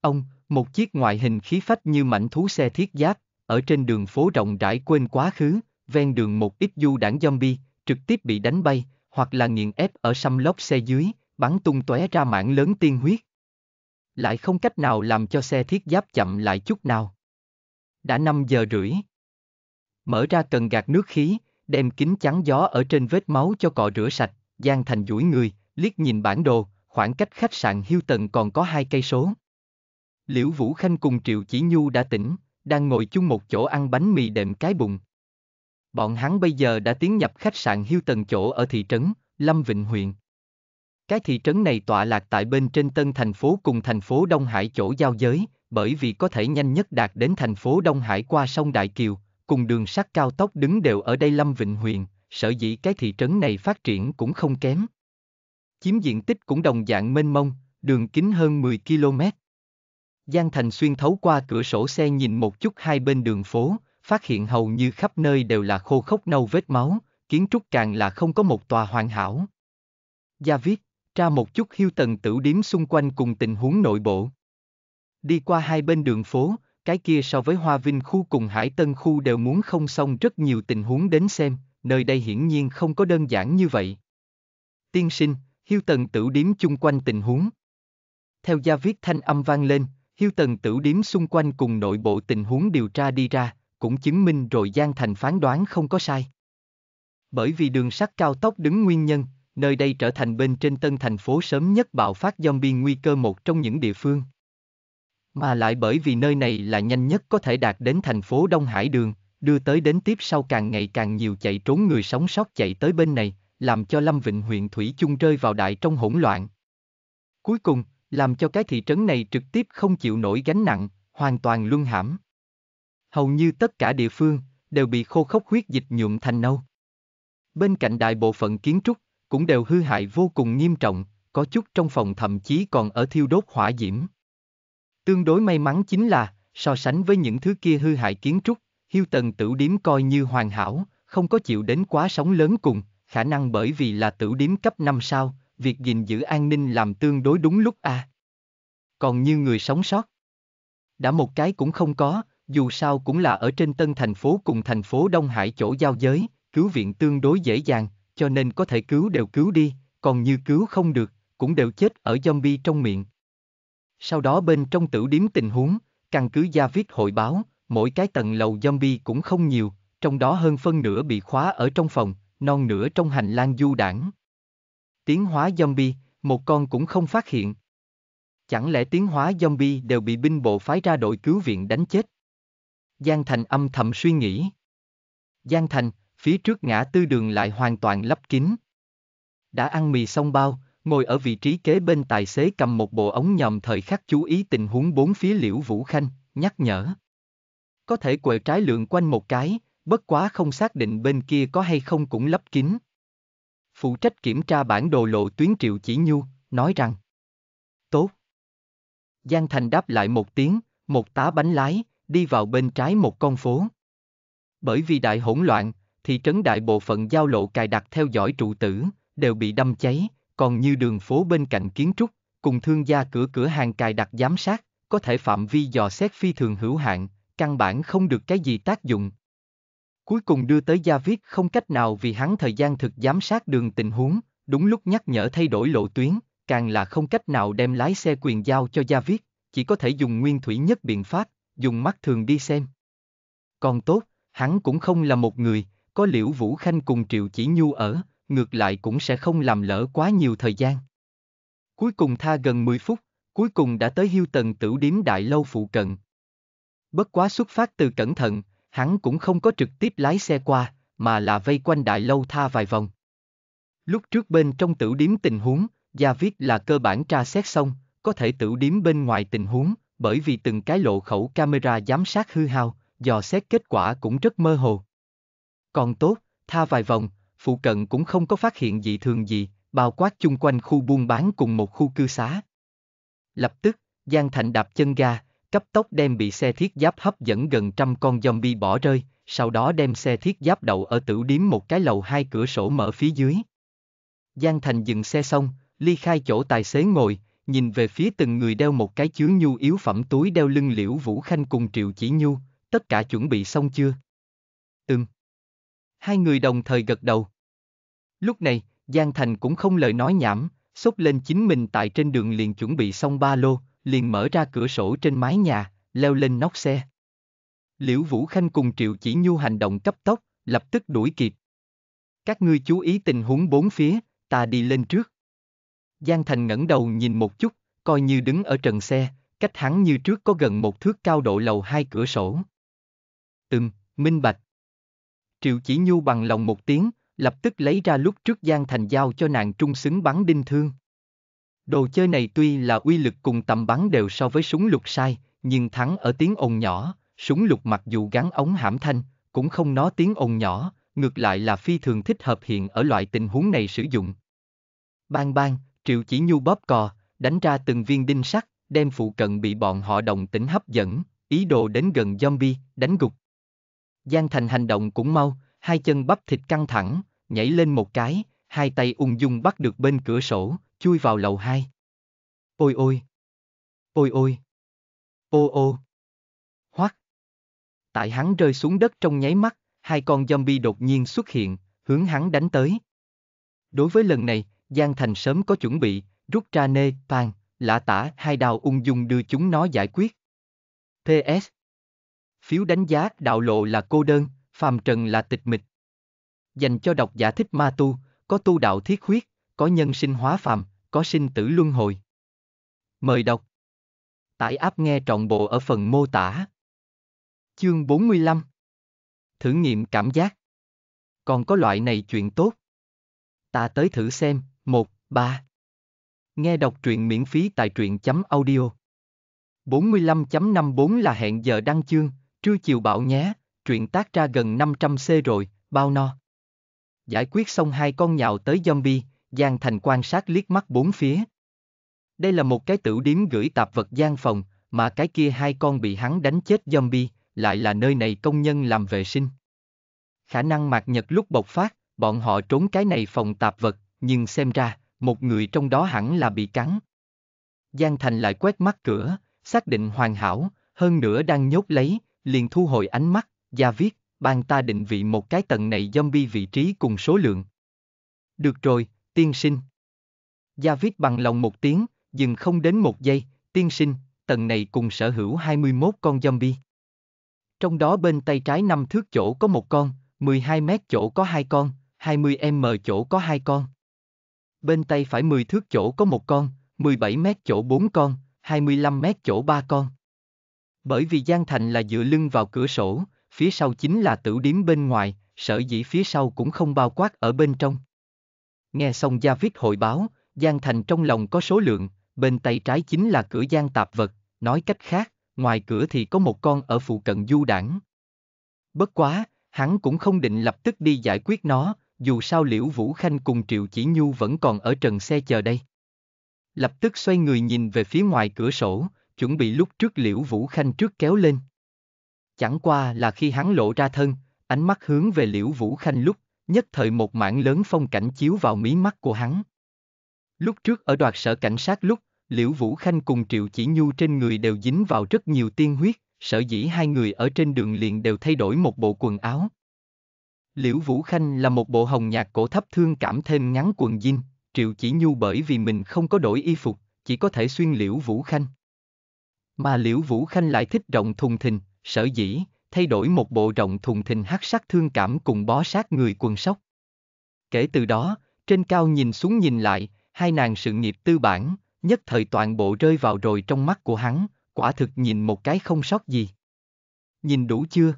Ông, một chiếc ngoại hình khí phách như mảnh thú xe thiết giáp, ở trên đường phố rộng rãi quên quá khứ, ven đường một ít du đảng zombie, trực tiếp bị đánh bay, hoặc là nghiền ép ở xăm lốc xe dưới, bắn tung tóe ra mảng lớn tiên huyết. Lại không cách nào làm cho xe thiết giáp chậm lại chút nào. Đã 5 giờ rưỡi. Mở ra cần gạt nước khí, đem kính chắn gió ở trên vết máu cho cọ rửa sạch, gian Thành duỗi người, liếc nhìn bản đồ, khoảng cách khách sạn Hilton còn có hai cây số. Liễu Vũ Khanh cùng Triệu Chỉ Nhu đã tỉnh, đang ngồi chung một chỗ ăn bánh mì đệm cái bụng. Bọn hắn bây giờ đã tiến nhập khách sạn Hilton chỗ ở thị trấn, Lâm Vịnh huyện. Cái thị trấn này tọa lạc tại bên trên tân thành phố cùng thành phố Đông Hải chỗ giao giới, bởi vì có thể nhanh nhất đạt đến thành phố Đông Hải qua sông Đại Kiều, cùng đường sắt cao tốc đứng đều ở đây Lâm Vịnh huyện, sở dĩ cái thị trấn này phát triển cũng không kém, chiếm diện tích cũng đồng dạng mênh mông, đường kính hơn 10 km. Giang Thành xuyên thấu qua cửa sổ xe nhìn một chút hai bên đường phố, phát hiện hầu như khắp nơi đều là khô khốc nâu vết máu, kiến trúc càng là không có một tòa hoàn hảo. Gia viết, tra một chút hiu tần tử điếm xung quanh cùng tình huống nội bộ. Đi qua hai bên đường phố, cái kia so với Hoa Vinh khu cùng Hải Tân khu đều muốn không xong rất nhiều tình huống đến xem, nơi đây hiển nhiên không có đơn giản như vậy. Tiên sinh, Hiêu tần tử điếm chung quanh tình huống. Theo gia viết thanh âm vang lên, Hiêu tần tử điếm xung quanh cùng nội bộ tình huống điều tra đi ra, cũng chứng minh rồi Giang Thành phán đoán không có sai. Bởi vì đường sắt cao tốc đứng nguyên nhân, nơi đây trở thành bên trên tân thành phố sớm nhất bạo phát zombie nguy cơ một trong những địa phương. Mà lại bởi vì nơi này là nhanh nhất có thể đạt đến thành phố Đông Hải đường, đưa tới đến tiếp sau càng ngày càng nhiều chạy trốn người sống sót chạy tới bên này, làm cho Lâm Vịnh huyện Thủy chung rơi vào đại trong hỗn loạn. Cuối cùng, làm cho cái thị trấn này trực tiếp không chịu nổi gánh nặng, hoàn toàn luân hãm. Hầu như tất cả địa phương đều bị khô khốc huyết dịch nhuộm thành nâu. Bên cạnh đại bộ phận kiến trúc cũng đều hư hại vô cùng nghiêm trọng, có chút trong phòng thậm chí còn ở thiêu đốt hỏa diễm. Tương đối may mắn chính là, so sánh với những thứ kia hư hại kiến trúc, Hiu Tần Tử Điếm coi như hoàn hảo, không có chịu đến quá sóng lớn cùng, khả năng bởi vì là tử điếm cấp 5 sao, việc gìn giữ an ninh làm tương đối đúng lúc a. À. Còn như người sống sót, đã một cái cũng không có, dù sao cũng là ở trên tân thành phố cùng thành phố Đông Hải chỗ giao giới, cứu viện tương đối dễ dàng, cho nên có thể cứu đều cứu đi, còn như cứu không được, cũng đều chết ở zombie trong miệng. Sau đó bên trong tử điếm tình huống, căn cứ gia viết hội báo, mỗi cái tầng lầu zombie cũng không nhiều, trong đó hơn phân nửa bị khóa ở trong phòng, non nửa trong hành lang du đảng. Tiến hóa zombie, một con cũng không phát hiện. Chẳng lẽ tiến hóa zombie đều bị binh bộ phái ra đội cứu viện đánh chết? Giang Thành âm thầm suy nghĩ. Giang Thành, phía trước ngã tư đường lại hoàn toàn lấp kín. Đã ăn mì xong bao, ngồi ở vị trí kế bên tài xế cầm một bộ ống nhòm thời khắc chú ý tình huống bốn phía liễu Vũ Khanh, nhắc nhở. Có thể quẹo trái lượng quanh một cái, bất quá không xác định bên kia có hay không cũng lấp kín. Phụ trách kiểm tra bản đồ lộ tuyến Triệu Chỉ Nhu, nói rằng Tốt. Giang Thành đáp lại một tiếng, một tá bánh lái, đi vào bên trái một con phố. Bởi vì đại hỗn loạn, thị trấn đại bộ phận giao lộ cài đặt theo dõi trụ tử, đều bị đâm cháy, còn như đường phố bên cạnh kiến trúc, cùng thương gia cửa cửa hàng cài đặt giám sát, có thể phạm vi dò xét phi thường hữu hạn, căn bản không được cái gì tác dụng, Cuối cùng đưa tới gia viết không cách nào vì hắn thời gian thực giám sát đường tình huống, đúng lúc nhắc nhở thay đổi lộ tuyến, càng là không cách nào đem lái xe quyền giao cho gia viết, chỉ có thể dùng nguyên thủy nhất biện pháp, dùng mắt thường đi xem. Còn tốt, hắn cũng không là một người, có liễu Vũ Khanh cùng Triệu Chỉ Nhu ở, ngược lại cũng sẽ không làm lỡ quá nhiều thời gian. Cuối cùng tha gần 10 phút, cuối cùng đã tới Hưu Tần Tửu Điếm Đại Lâu phụ cận. Bất quá xuất phát từ cẩn thận, hắn cũng không có trực tiếp lái xe qua, mà là vây quanh đại lâu tha vài vòng. Lúc trước bên trong tử điếm tình huống, Gia viết là cơ bản tra xét xong, có thể tử điếm bên ngoài tình huống, bởi vì từng cái lộ khẩu camera giám sát hư hao, dò xét kết quả cũng rất mơ hồ. Còn tốt, tha vài vòng, phụ cận cũng không có phát hiện gì thường gì, bao quát chung quanh khu buôn bán cùng một khu cư xá. Lập tức, Giang Thành đạp chân ga, cấp tốc đem bị xe thiết giáp hấp dẫn gần trăm con zombie bỏ rơi, sau đó đem xe thiết giáp đậu ở tử điếm một cái lầu hai cửa sổ mở phía dưới. Giang Thành dừng xe xong, ly khai chỗ tài xế ngồi, nhìn về phía từng người đeo một cái chứa nhu yếu phẩm túi đeo lưng liễu Vũ Khanh cùng Triệu Chỉ Nhu, tất cả chuẩn bị xong chưa? Từng. Hai người đồng thời gật đầu. Lúc này, Giang Thành cũng không lời nói nhảm, xúc lên chính mình tại trên đường liền chuẩn bị xong ba lô, liền mở ra cửa sổ trên mái nhà, leo lên nóc xe. Liễu Vũ Khanh cùng Triệu Chỉ Nhu hành động cấp tốc, lập tức đuổi kịp. Các ngươi chú ý tình huống bốn phía, ta đi lên trước. Giang Thành ngẩng đầu nhìn một chút, coi như đứng ở trần xe, cách hắn như trước có gần một thước cao độ lầu hai cửa sổ. Ừm, minh bạch. Triệu Chỉ Nhu bằng lòng một tiếng, lập tức lấy ra lúc trước Giang Thành giao cho nàng trung xứng bắn đinh thương. Đồ chơi này tuy là uy lực cùng tầm bắn đều so với súng lục sai, nhưng thắng ở tiếng ồn nhỏ, súng lục mặc dù gắn ống hãm thanh, cũng không nó tiếng ồn nhỏ, ngược lại là phi thường thích hợp hiện ở loại tình huống này sử dụng. Bang bang, triệu chỉ nhu bóp cò, đánh ra từng viên đinh sắt, đem phụ cận bị bọn họ đồng tỉnh hấp dẫn, ý đồ đến gần zombie, đánh gục. Giang Thành hành động cũng mau, hai chân bắp thịt căng thẳng, nhảy lên một cái, hai tay ung dung bắt được bên cửa sổ, chui vào lầu hai, Ôi ôi! Ôi ôi! Ô ô! Hoắc! Tại hắn rơi xuống đất trong nháy mắt, hai con zombie đột nhiên xuất hiện, hướng hắn đánh tới. Đối với lần này, Giang Thành sớm có chuẩn bị, rút ra nê, pan, lạ tả hai đào ung dung đưa chúng nó giải quyết. PS Phiếu đánh giá đạo lộ là cô đơn, phàm trần là tịch mịch. Dành cho độc giả thích ma tu, có tu đạo thiết huyết, có nhân sinh hóa phàm, có sinh tử luân hồi. Mời đọc. Tải áp nghe trọn bộ ở phần mô tả. Chương 45 Thử nghiệm cảm giác Còn có loại này chuyện tốt. Ta tới thử xem, 1, 3. Nghe đọc truyện miễn phí tại truyện chấm audio. 45.54 là hẹn giờ đăng chương, trưa chiều bảo nhé, truyện tác ra gần 500 c rồi, bao no. Giải quyết xong hai con nhào tới zombie, Giang Thành quan sát liếc mắt bốn phía. Đây là một cái tửu điếm gửi tạp vật gian phòng, mà cái kia hai con bị hắn đánh chết zombie, lại là nơi này công nhân làm vệ sinh. Khả năng mạc nhật lúc bộc phát, bọn họ trốn cái này phòng tạp vật, nhưng xem ra, một người trong đó hẳn là bị cắn. Giang Thành lại quét mắt cửa, xác định hoàn hảo, hơn nữa đang nhốt lấy, liền thu hồi ánh mắt, ra viết, ban ta định vị một cái tầng này zombie vị trí cùng số lượng. Được rồi, tiên sinh. Gia viết bằng lòng một tiếng, dừng không đến một giây, tiên sinh, tầng này cùng sở hữu 21 con zombie. Trong đó bên tay trái năm thước chỗ có một con, 12 mét chỗ có hai con, 20m chỗ có hai con. Bên tay phải 10 thước chỗ có một con, 17 mét chỗ 4 con, 25 mét chỗ 3 con. Bởi vì Giang Thành là dựa lưng vào cửa sổ, phía sau chính là tử điếm bên ngoài, sở dĩ phía sau cũng không bao quát ở bên trong. Nghe xong Gia Viết hội báo, Giang Thành trong lòng có số lượng, bên tay trái chính là cửa Giang Tạp Vật, nói cách khác, ngoài cửa thì có một con ở phụ cận du đảng. Bất quá, hắn cũng không định lập tức đi giải quyết nó, dù sao Liễu Vũ Khanh cùng Triệu Chỉ Nhu vẫn còn ở trần xe chờ đây. Lập tức xoay người nhìn về phía ngoài cửa sổ, chuẩn bị lúc trước Liễu Vũ Khanh trước kéo lên. Chẳng qua là khi hắn lộ ra thân, ánh mắt hướng về Liễu Vũ Khanh lúc nhất thời một mảng lớn phong cảnh chiếu vào mí mắt của hắn. Lúc trước ở đoạt sở cảnh sát lúc, Liễu Vũ Khanh cùng Triệu Chỉ Nhu trên người đều dính vào rất nhiều tiên huyết, sở dĩ hai người ở trên đường liền đều thay đổi một bộ quần áo. Liễu Vũ Khanh là một bộ hồng nhạc cổ thấp thương cảm thêm ngắn quần jean, Triệu Chỉ Nhu bởi vì mình không có đổi y phục, chỉ có thể xuyên Liễu Vũ Khanh. Mà Liễu Vũ Khanh lại thích rộng thùng thình, sở dĩ, thay đổi một bộ rộng thùng thình hắc sắc thương cảm cùng bó sát người quần sóc. Kể từ đó, trên cao nhìn xuống nhìn lại, hai nàng sự nghiệp tư bản, nhất thời toàn bộ rơi vào rồi trong mắt của hắn, quả thực nhìn một cái không sót gì. Nhìn đủ chưa?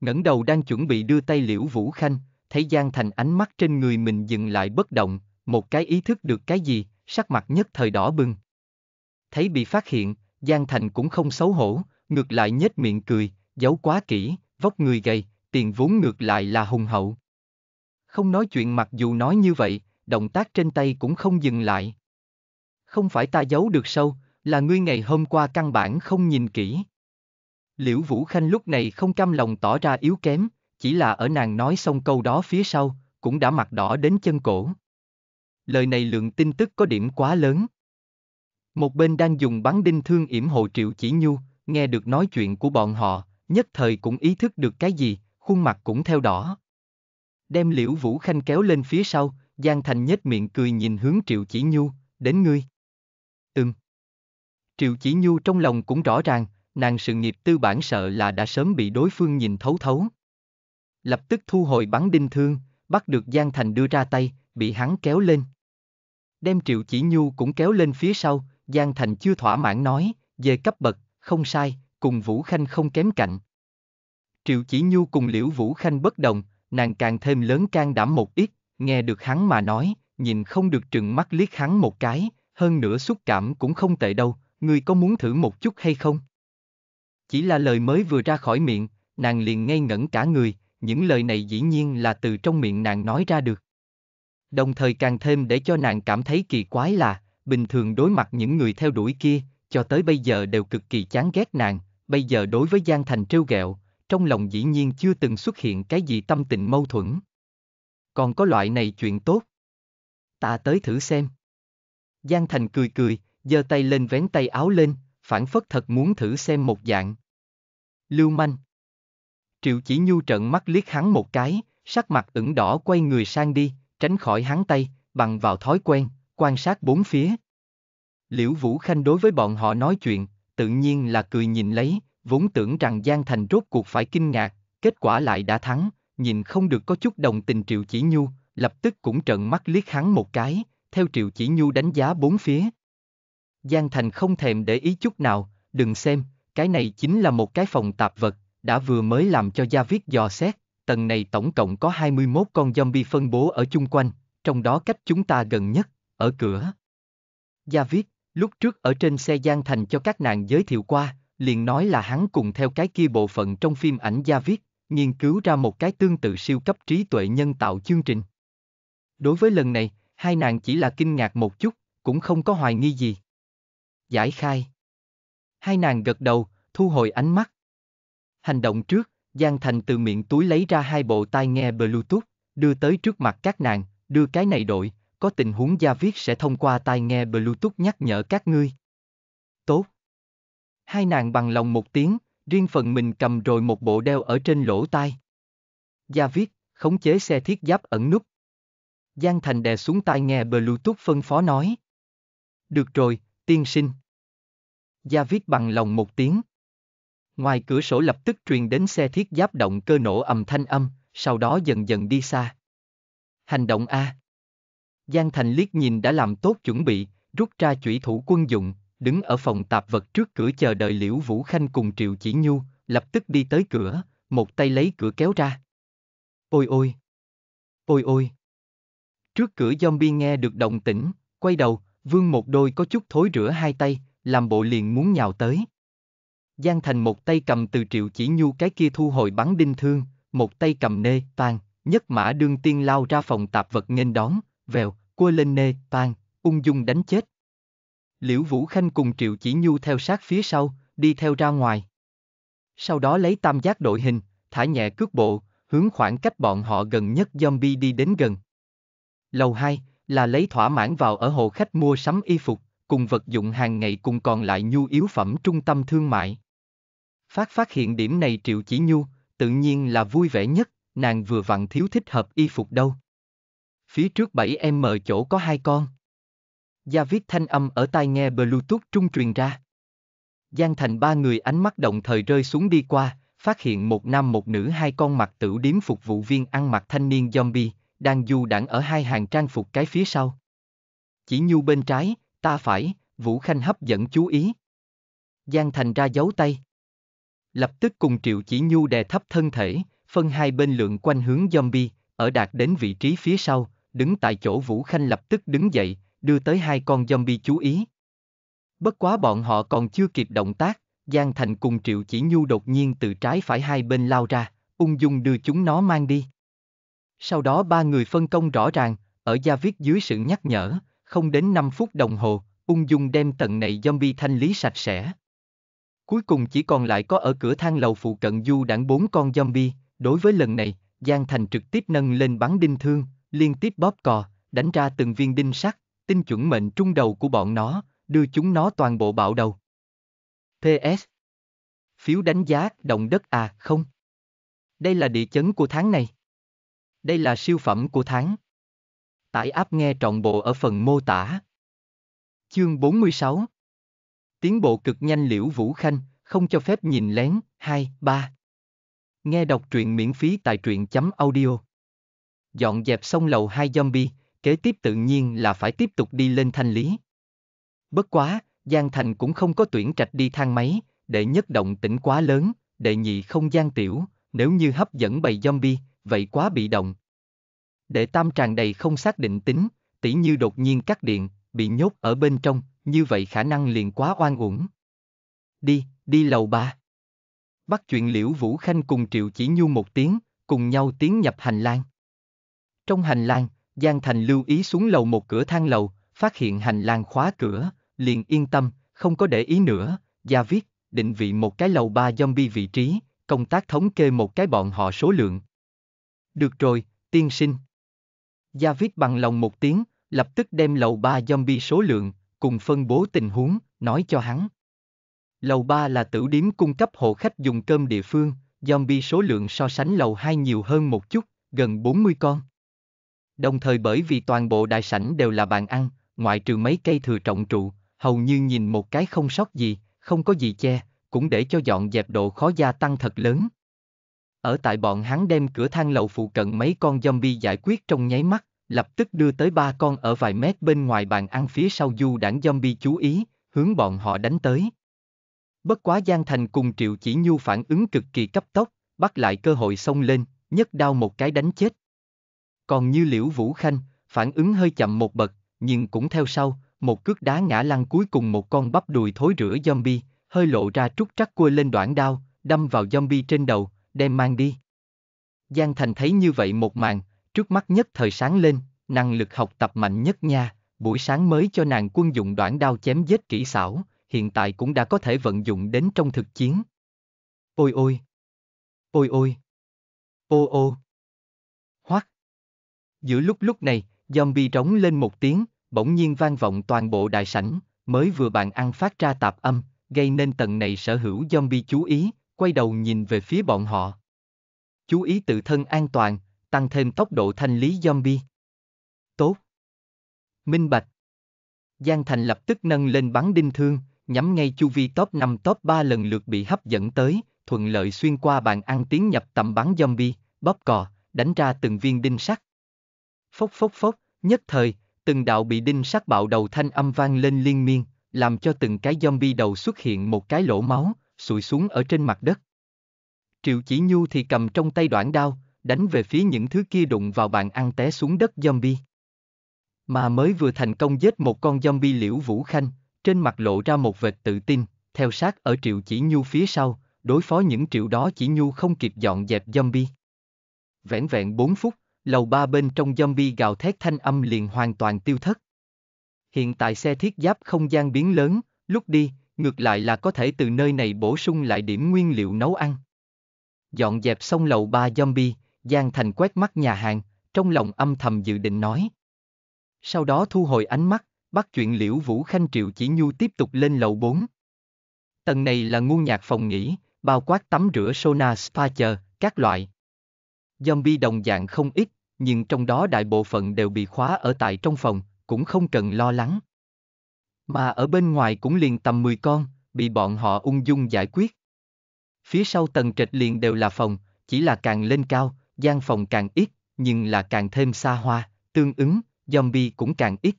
ngẩng đầu đang chuẩn bị đưa tay liễu Vũ Khanh, thấy Giang Thành ánh mắt trên người mình dừng lại bất động, một cái ý thức được cái gì, sắc mặt nhất thời đỏ bừng. Thấy bị phát hiện, Giang Thành cũng không xấu hổ, ngược lại nhếch miệng cười, giấu quá kỹ, vóc người gầy, tiền vốn ngược lại là hùng hậu. Không nói chuyện mặc dù nói như vậy, động tác trên tay cũng không dừng lại. Không phải ta giấu được sâu, là ngươi ngày hôm qua căn bản không nhìn kỹ. Liễu Vũ Khanh lúc này không cam lòng tỏ ra yếu kém, chỉ là ở nàng nói xong câu đó phía sau, cũng đã mặt đỏ đến chân cổ. Lời này lượng tin tức có điểm quá lớn. Một bên đang dùng bắn đinh thương yểm hộ Triệu Chỉ Nhu, nghe được nói chuyện của bọn họ, nhất thời cũng ý thức được cái gì, khuôn mặt cũng theo đỏ. Đem liễu vũ khanh kéo lên phía sau, Giang Thành nhếch miệng cười nhìn hướng Triệu Chỉ Nhu, đến ngươi. Ừm. Triệu Chỉ Nhu trong lòng cũng rõ ràng, nàng sự nghiệp tư bản sợ là đã sớm bị đối phương nhìn thấu thấu. Lập tức thu hồi bắn đinh thương, bắt được Giang Thành đưa ra tay, bị hắn kéo lên. Đem Triệu Chỉ Nhu cũng kéo lên phía sau, Giang Thành chưa thỏa mãn nói, về cấp bậc, không sai, cùng Vũ Khanh không kém cạnh. Triệu Chỉ Nhu cùng Liễu Vũ Khanh bất đồng, nàng càng thêm lớn can đảm một ít, nghe được hắn mà nói, nhìn không được trừng mắt liếc hắn một cái, hơn nữa xúc cảm cũng không tệ đâu, ngươi có muốn thử một chút hay không? Chỉ là lời mới vừa ra khỏi miệng, nàng liền ngây ngẩn cả người, những lời này dĩ nhiên là từ trong miệng nàng nói ra được. Đồng thời càng thêm để cho nàng cảm thấy kỳ quái là, bình thường đối mặt những người theo đuổi kia, cho tới bây giờ đều cực kỳ chán ghét nàng, bây giờ đối với Giang Thành trêu ghẹo, trong lòng dĩ nhiên chưa từng xuất hiện cái gì tâm tình mâu thuẫn. Còn có loại này chuyện tốt. Ta tới thử xem. Giang Thành cười cười, giơ tay lên vén tay áo lên, phản phất thật muốn thử xem một dạng. Lưu manh. Triệu chỉ nhu trận mắt liếc hắn một cái, sắc mặt ửng đỏ quay người sang đi, tránh khỏi hắn tay, bằng vào thói quen, quan sát bốn phía. Liễu Vũ Khanh đối với bọn họ nói chuyện, tự nhiên là cười nhìn lấy, vốn tưởng rằng Giang Thành rốt cuộc phải kinh ngạc, kết quả lại đã thắng, nhìn không được có chút đồng tình Triệu Chỉ Nhu, lập tức cũng trợn mắt liếc hắn một cái, theo Triệu Chỉ Nhu đánh giá bốn phía. Giang Thành không thèm để ý chút nào, đừng xem, cái này chính là một cái phòng tạp vật, đã vừa mới làm cho gia viết dò xét, tầng này tổng cộng có 21 con zombie phân bố ở chung quanh, trong đó cách chúng ta gần nhất, ở cửa. Gia viết, Lúc trước ở trên xe Giang Thành cho các nàng giới thiệu qua, liền nói là hắn cùng theo cái kia bộ phận trong phim ảnh gia viết, nghiên cứu ra một cái tương tự siêu cấp trí tuệ nhân tạo chương trình. Đối với lần này, hai nàng chỉ là kinh ngạc một chút, cũng không có hoài nghi gì. Giải khai. Hai nàng gật đầu, thu hồi ánh mắt. Hành động trước, Giang Thành từ miệng túi lấy ra hai bộ tai nghe Bluetooth, đưa tới trước mặt các nàng, đưa cái này đội, có tình huống gia viết sẽ thông qua tai nghe Bluetooth nhắc nhở các ngươi. Tốt. Hai nàng bằng lòng một tiếng, riêng phần mình cầm rồi một bộ đeo ở trên lỗ tai. Gia viết, khống chế xe thiết giáp ẩn nút. Giang Thành đè xuống tai nghe Bluetooth phân phó nói. Được rồi, tiên sinh. Gia viết bằng lòng một tiếng. Ngoài cửa sổ lập tức truyền đến xe thiết giáp động cơ nổ ầm thanh âm, sau đó dần dần đi xa. Hành động A. Giang Thành liếc nhìn đã làm tốt chuẩn bị, rút ra chủy thủ quân dụng, đứng ở phòng tạp vật trước cửa chờ đợi Liễu Vũ Khanh cùng Triệu Chỉ Nhu, lập tức đi tới cửa, một tay lấy cửa kéo ra. Ôi ôi! Ôi ôi! Trước cửa zombie nghe được động tĩnh, quay đầu, vương một đôi có chút thối rửa hai tay, làm bộ liền muốn nhào tới. Giang Thành một tay cầm từ Triệu Chỉ Nhu cái kia thu hồi bắn đinh thương, một tay cầm nê, toàn, nhất mã đương tiên lao ra phòng tạp vật nghênh đón, vèo, cua lên nê, pan, ung dung đánh chết. Liễu Vũ Khanh cùng Triệu Chỉ Nhu theo sát phía sau, đi theo ra ngoài. Sau đó lấy tam giác đội hình, thả nhẹ cước bộ, hướng khoảng cách bọn họ gần nhất zombie đi đến gần. Lầu 2 là lấy thỏa mãn vào ở hồ khách mua sắm y phục, cùng vật dụng hàng ngày cùng còn lại nhu yếu phẩm trung tâm thương mại. Phát phát hiện điểm này Triệu Chỉ Nhu, tự nhiên là vui vẻ nhất, nàng vừa vặn thiếu thích hợp y phục đâu. Phía trước 7 em mở chỗ có hai con. Gia viết thanh âm ở tai nghe Bluetooth trung truyền ra. Giang thành ba người ánh mắt đồng thời rơi xuống đi qua, phát hiện một nam một nữ hai con mặt tử điếm phục vụ viên ăn mặc thanh niên zombie, đang du đảng ở hai hàng trang phục cái phía sau. Chỉ nhu bên trái, ta phải, Vũ Khanh hấp dẫn chú ý. Giang Thành ra giấu tay. Lập tức cùng Triệu Chỉ Nhu đè thấp thân thể, phân hai bên lượng quanh hướng zombie, ở đạt đến vị trí phía sau, đứng tại chỗ Vũ Khanh lập tức đứng dậy, đưa tới hai con zombie chú ý. Bất quá bọn họ còn chưa kịp động tác, Giang Thành cùng Triệu Chỉ Nhu đột nhiên từ trái phải hai bên lao ra, ung dung đưa chúng nó mang đi. Sau đó ba người phân công rõ ràng, ở gia viết dưới sự nhắc nhở, không đến 5 phút đồng hồ, ung dung đem tận này zombie thanh lý sạch sẽ. Cuối cùng chỉ còn lại có ở cửa thang lầu phụ cận du đảng bốn con zombie, đối với lần này, Giang Thành trực tiếp nâng lên bắn đinh thương, liên tiếp bóp cò, đánh ra từng viên đinh sắt, tinh chuẩn mệnh trung đầu của bọn nó, đưa chúng nó toàn bộ bạo đầu. PS Phiếu đánh giá động đất à không? Đây là địa chấn của tháng này. Đây là siêu phẩm của tháng. Tải áp nghe trọn bộ ở phần mô tả. Chương 46 Tiến bộ cực nhanh liễu Vũ Khanh, không cho phép nhìn lén, 2, 3. Nghe đọc truyện miễn phí tại truyện chấm audio dọn dẹp xong lầu hai zombie, kế tiếp tự nhiên là phải tiếp tục đi lên thanh lý. Bất quá, Giang Thành cũng không có tuyển trạch đi thang máy, để nhất động tĩnh quá lớn, đệ nhị không gian tiểu, nếu như hấp dẫn bầy zombie, vậy quá bị động. Để tam tràn đầy không xác định tính, tỉ như đột nhiên cắt điện, bị nhốt ở bên trong, như vậy khả năng liền quá oan uổng. Đi, đi lầu ba. Bắt chuyện Liễu Vũ Khanh cùng Triệu Chỉ Nhu một tiếng, cùng nhau tiến nhập hành lang. Trong hành lang, Giang Thành lưu ý xuống lầu một cửa thang lầu, phát hiện hành lang khóa cửa, liền yên tâm, không có để ý nữa, gia viết, định vị một cái lầu ba zombie vị trí, công tác thống kê một cái bọn họ số lượng. Được rồi, tiên sinh. Gia viết bằng lòng một tiếng, lập tức đem lầu ba zombie số lượng, cùng phân bố tình huống, nói cho hắn. Lầu 3 là tử điếm cung cấp hộ khách dùng cơm địa phương, zombie số lượng so sánh lầu 2 nhiều hơn một chút, gần 40 con. Đồng thời bởi vì toàn bộ đại sảnh đều là bàn ăn, ngoại trừ mấy cây thừa trọng trụ, hầu như nhìn một cái không sót gì, không có gì che, cũng để cho dọn dẹp độ khó gia tăng thật lớn. Ở tại bọn hắn đem cửa thang lầu phụ cận mấy con zombie giải quyết trong nháy mắt, lập tức đưa tới ba con ở vài mét bên ngoài bàn ăn phía sau du đảng zombie chú ý, hướng bọn họ đánh tới. Bất quá Giang Thành cùng Triệu Chỉ Nhu phản ứng cực kỳ cấp tốc, bắt lại cơ hội xông lên, nhất đao một cái đánh chết còn như Liễu Vũ Khanh, phản ứng hơi chậm một bậc, nhưng cũng theo sau, một cước đá ngã lăn cuối cùng một con bắp đùi thối rửa zombie, hơi lộ ra trúc trắc cua lên đoạn đao, đâm vào zombie trên đầu, đem mang đi. Giang Thành thấy như vậy một màn, trước mắt nhất thời sáng lên, năng lực học tập mạnh nhất nha, buổi sáng mới cho nàng quân dụng đoạn đao chém giết kỹ xảo, hiện tại cũng đã có thể vận dụng đến trong thực chiến. Ôi ôi! Ôi ôi! Ô ô! Giữa lúc lúc này, zombie trống lên một tiếng, bỗng nhiên vang vọng toàn bộ đại sảnh, mới vừa bạn ăn phát ra tạp âm, gây nên tầng này sở hữu zombie chú ý, quay đầu nhìn về phía bọn họ. Chú ý tự thân an toàn, tăng thêm tốc độ thanh lý zombie. Tốt. Minh Bạch. Giang Thành lập tức nâng lên bắn đinh thương, nhắm ngay chu vi top 5 top 3 lần lượt bị hấp dẫn tới, thuận lợi xuyên qua bàn ăn tiến nhập tầm bắn zombie, bóp cò, đánh ra từng viên đinh sắt. Phốc phốc phốc, nhất thời, từng đạo bị đinh sát bạo đầu thanh âm vang lên liên miên, làm cho từng cái zombie đầu xuất hiện một cái lỗ máu, sụi xuống ở trên mặt đất. Triệu chỉ nhu thì cầm trong tay đoạn đao, đánh về phía những thứ kia đụng vào bàn ăn té xuống đất zombie. Mà mới vừa thành công giết một con zombie liễu vũ khanh, trên mặt lộ ra một vệt tự tin, theo sát ở triệu chỉ nhu phía sau, đối phó những triệu đó chỉ nhu không kịp dọn dẹp zombie. Vẹn vẹn 4 phút, lầu ba bên trong zombie gào thét thanh âm liền hoàn toàn tiêu thất. Hiện tại xe thiết giáp không gian biến lớn, lúc đi, ngược lại là có thể từ nơi này bổ sung lại điểm nguyên liệu nấu ăn. Dọn dẹp xong lầu ba zombie, Giang Thành quét mắt nhà hàng, trong lòng âm thầm dự định nói. Sau đó thu hồi ánh mắt, bắt chuyện liễu Vũ Khanh Triệu Chỉ Nhu tiếp tục lên lầu 4. Tầng này là ngu nhạc phòng nghỉ, bao quát tắm rửa sauna spa chờ, các loại, zombie đồng dạng không ít, nhưng trong đó đại bộ phận đều bị khóa ở tại trong phòng, cũng không cần lo lắng. Mà ở bên ngoài cũng liền tầm 10 con, bị bọn họ ung dung giải quyết. Phía sau tầng trệt liền đều là phòng, chỉ là càng lên cao, gian phòng càng ít, nhưng là càng thêm xa hoa, tương ứng, zombie cũng càng ít.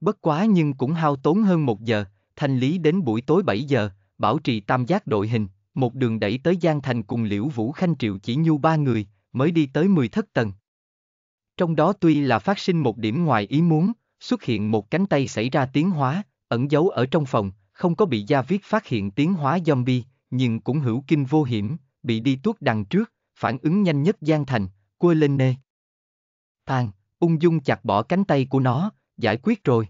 Bất quá nhưng cũng hao tốn hơn một giờ, thanh lý đến buổi tối 7 giờ, bảo trì tam giác đội hình, một đường đẩy tới gian Thành cùng Liễu Vũ Khanh Triệu chỉ nhu ba người, mới đi tới 10 thất tầng. Trong đó tuy là phát sinh một điểm ngoài ý muốn, xuất hiện một cánh tay xảy ra tiến hóa, ẩn giấu ở trong phòng, không có bị gia viết phát hiện tiến hóa zombie, nhưng cũng hữu kinh vô hiểm, bị đi tuốt đằng trước, phản ứng nhanh nhất gian thành, quơ lên nê. Thang, ung dung chặt bỏ cánh tay của nó, giải quyết rồi.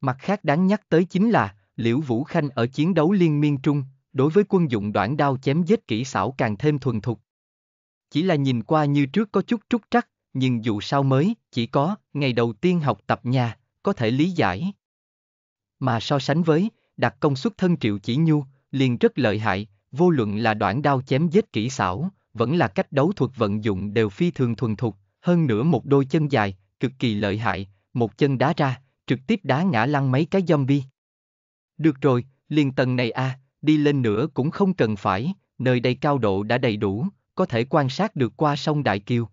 Mặt khác đáng nhắc tới chính là, Liễu Vũ Khanh ở chiến đấu liên miên trung, đối với quân dụng đoạn đao chém giết kỹ xảo càng thêm thuần thục chỉ là nhìn qua như trước có chút trúc trắc, nhưng dù sao mới, chỉ có, ngày đầu tiên học tập nhà, có thể lý giải. Mà so sánh với, đặt công suất thân triệu chỉ nhu, liền rất lợi hại, vô luận là đoạn đao chém giết kỹ xảo, vẫn là cách đấu thuật vận dụng đều phi thường thuần thục, hơn nữa một đôi chân dài, cực kỳ lợi hại, một chân đá ra, trực tiếp đá ngã lăn mấy cái zombie. Được rồi, liền tầng này a, à, đi lên nữa cũng không cần phải, nơi đây cao độ đã đầy đủ, có thể quan sát được qua sông Đại Kiều.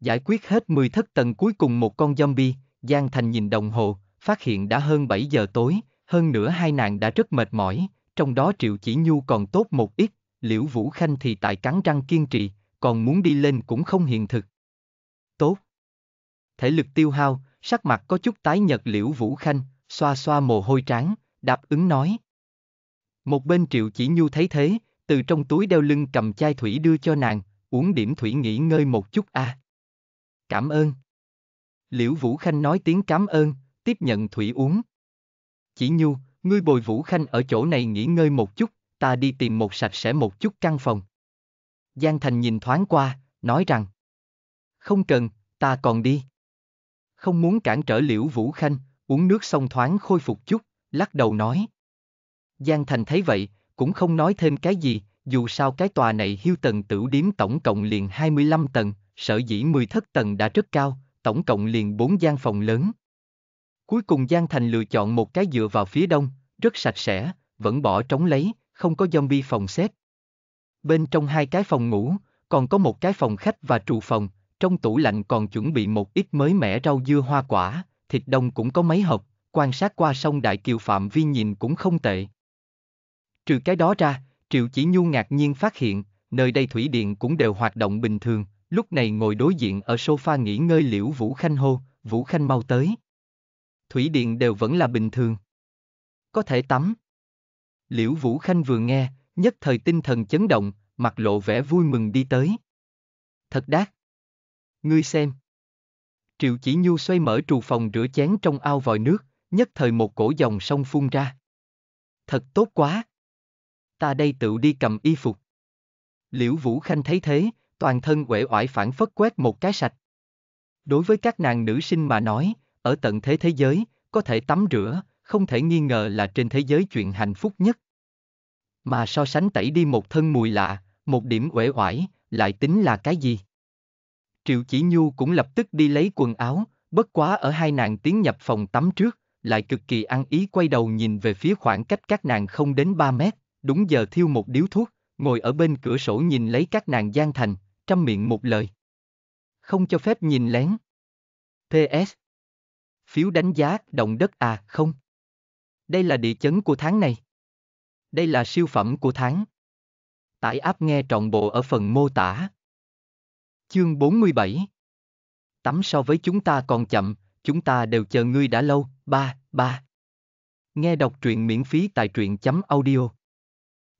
Giải quyết hết 10 thất tầng cuối cùng một con zombie, Giang Thành nhìn đồng hồ, phát hiện đã hơn 7 giờ tối, hơn nữa hai nàng đã rất mệt mỏi, trong đó Triệu Chỉ Nhu còn tốt một ít, Liễu Vũ Khanh thì tại cắn răng kiên trì, còn muốn đi lên cũng không hiện thực. Tốt. Thể lực tiêu hao, sắc mặt có chút tái nhật Liễu Vũ Khanh, xoa xoa mồ hôi trán, đáp ứng nói. Một bên Triệu Chỉ Nhu thấy thế, từ trong túi đeo lưng cầm chai thủy đưa cho nàng, uống điểm thủy nghỉ ngơi một chút a. À. Cảm ơn. Liễu Vũ Khanh nói tiếng cảm ơn, tiếp nhận thủy uống. Chỉ Nhu, ngươi bồi Vũ Khanh ở chỗ này nghỉ ngơi một chút, ta đi tìm một sạch sẽ một chút căn phòng. Giang Thành nhìn thoáng qua, nói rằng. Không cần, ta còn đi. Không muốn cản trở Liễu Vũ Khanh, uống nước xong thoáng khôi phục chút, lắc đầu nói. Giang Thành thấy vậy, cũng không nói thêm cái gì, dù sao cái tòa này hưu tần tửu điếm tổng cộng liền 25 tầng, sở dĩ 10 thất tầng đã rất cao, tổng cộng liền 4 gian phòng lớn. Cuối cùng Giang Thành lựa chọn một cái dựa vào phía đông, rất sạch sẽ, vẫn bỏ trống lấy, không có zombie phòng xếp. Bên trong hai cái phòng ngủ, còn có một cái phòng khách và trụ phòng, trong tủ lạnh còn chuẩn bị một ít mới mẻ rau dưa hoa quả, thịt đông cũng có mấy hộp, quan sát qua sông Đại Kiều Phạm Vi nhìn cũng không tệ. Trừ cái đó ra, Triệu Chỉ Nhu ngạc nhiên phát hiện, nơi đây thủy điện cũng đều hoạt động bình thường, lúc này ngồi đối diện ở sofa nghỉ ngơi liễu Vũ Khanh hô, Vũ Khanh mau tới. Thủy điện đều vẫn là bình thường. Có thể tắm. Liễu Vũ Khanh vừa nghe, nhất thời tinh thần chấn động, mặt lộ vẻ vui mừng đi tới. Thật đát. Ngươi xem. Triệu Chỉ Nhu xoay mở trù phòng rửa chén trong ao vòi nước, nhất thời một cổ dòng sông phun ra. Thật tốt quá ta đây tự đi cầm y phục. Liễu Vũ Khanh thấy thế, toàn thân uể oải phản phất quét một cái sạch. Đối với các nàng nữ sinh mà nói, ở tận thế thế giới, có thể tắm rửa, không thể nghi ngờ là trên thế giới chuyện hạnh phúc nhất. Mà so sánh tẩy đi một thân mùi lạ, một điểm uể oải, lại tính là cái gì? Triệu Chỉ Nhu cũng lập tức đi lấy quần áo, bất quá ở hai nàng tiến nhập phòng tắm trước, lại cực kỳ ăn ý quay đầu nhìn về phía khoảng cách các nàng không đến 3 mét đúng giờ thiêu một điếu thuốc, ngồi ở bên cửa sổ nhìn lấy các nàng gian thành, trăm miệng một lời. Không cho phép nhìn lén. PS. Phiếu đánh giá động đất à không. Đây là địa chấn của tháng này. Đây là siêu phẩm của tháng. Tải áp nghe trọn bộ ở phần mô tả. Chương 47 Tắm so với chúng ta còn chậm, chúng ta đều chờ ngươi đã lâu, ba, ba. Nghe đọc truyện miễn phí tại truyện chấm audio.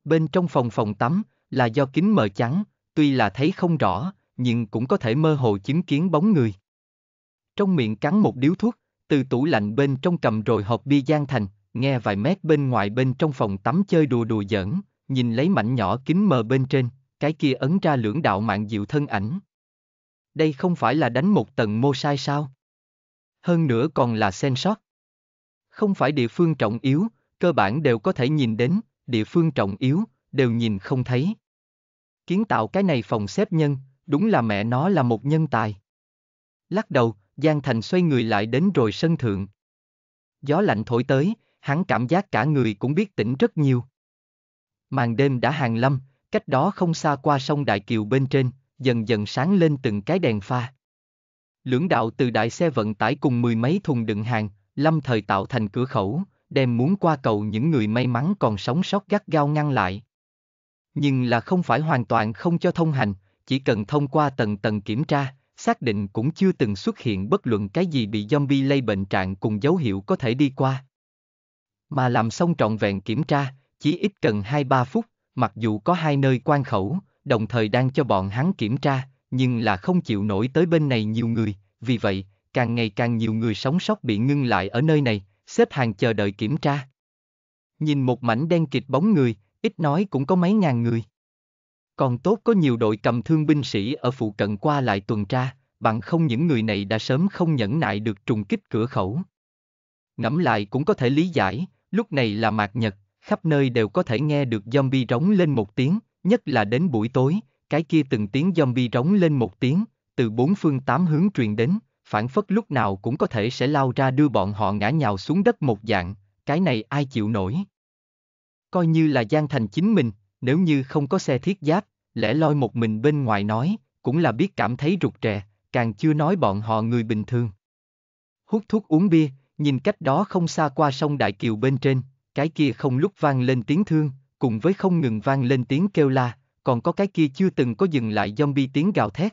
Bên trong phòng phòng tắm, là do kính mờ trắng, tuy là thấy không rõ, nhưng cũng có thể mơ hồ chứng kiến bóng người. Trong miệng cắn một điếu thuốc, từ tủ lạnh bên trong cầm rồi hộp bia giang thành, nghe vài mét bên ngoài bên trong phòng tắm chơi đùa đùa giỡn, nhìn lấy mảnh nhỏ kính mờ bên trên, cái kia ấn ra lưỡng đạo mạng diệu thân ảnh. Đây không phải là đánh một tầng mô sai sao? Hơn nữa còn là sen sót. Không phải địa phương trọng yếu, cơ bản đều có thể nhìn đến, địa phương trọng yếu, đều nhìn không thấy. Kiến tạo cái này phòng xếp nhân, đúng là mẹ nó là một nhân tài. Lắc đầu, Giang Thành xoay người lại đến rồi sân thượng. Gió lạnh thổi tới, hắn cảm giác cả người cũng biết tỉnh rất nhiều. Màn đêm đã hàng lâm, cách đó không xa qua sông Đại Kiều bên trên, dần dần sáng lên từng cái đèn pha. Lưỡng đạo từ đại xe vận tải cùng mười mấy thùng đựng hàng, lâm thời tạo thành cửa khẩu, đem muốn qua cầu những người may mắn còn sống sót gắt gao ngăn lại. Nhưng là không phải hoàn toàn không cho thông hành, chỉ cần thông qua tầng tầng kiểm tra, xác định cũng chưa từng xuất hiện bất luận cái gì bị zombie lây bệnh trạng cùng dấu hiệu có thể đi qua. Mà làm xong trọn vẹn kiểm tra, chỉ ít cần 2-3 phút, mặc dù có hai nơi quan khẩu, đồng thời đang cho bọn hắn kiểm tra, nhưng là không chịu nổi tới bên này nhiều người, vì vậy, càng ngày càng nhiều người sống sót bị ngưng lại ở nơi này, xếp hàng chờ đợi kiểm tra. Nhìn một mảnh đen kịt bóng người, ít nói cũng có mấy ngàn người. Còn tốt có nhiều đội cầm thương binh sĩ ở phụ cận qua lại tuần tra, bằng không những người này đã sớm không nhẫn nại được trùng kích cửa khẩu. Ngẫm lại cũng có thể lý giải, lúc này là mạc nhật, khắp nơi đều có thể nghe được zombie rống lên một tiếng, nhất là đến buổi tối, cái kia từng tiếng zombie rống lên một tiếng, từ bốn phương tám hướng truyền đến, phản phất lúc nào cũng có thể sẽ lao ra đưa bọn họ ngã nhào xuống đất một dạng, cái này ai chịu nổi. Coi như là Giang Thành chính mình, nếu như không có xe thiết giáp, lẽ loi một mình bên ngoài nói, cũng là biết cảm thấy rụt rè, càng chưa nói bọn họ người bình thường. Hút thuốc uống bia, nhìn cách đó không xa qua sông Đại Kiều bên trên, cái kia không lúc vang lên tiếng thương, cùng với không ngừng vang lên tiếng kêu la, còn có cái kia chưa từng có dừng lại zombie tiếng gào thét.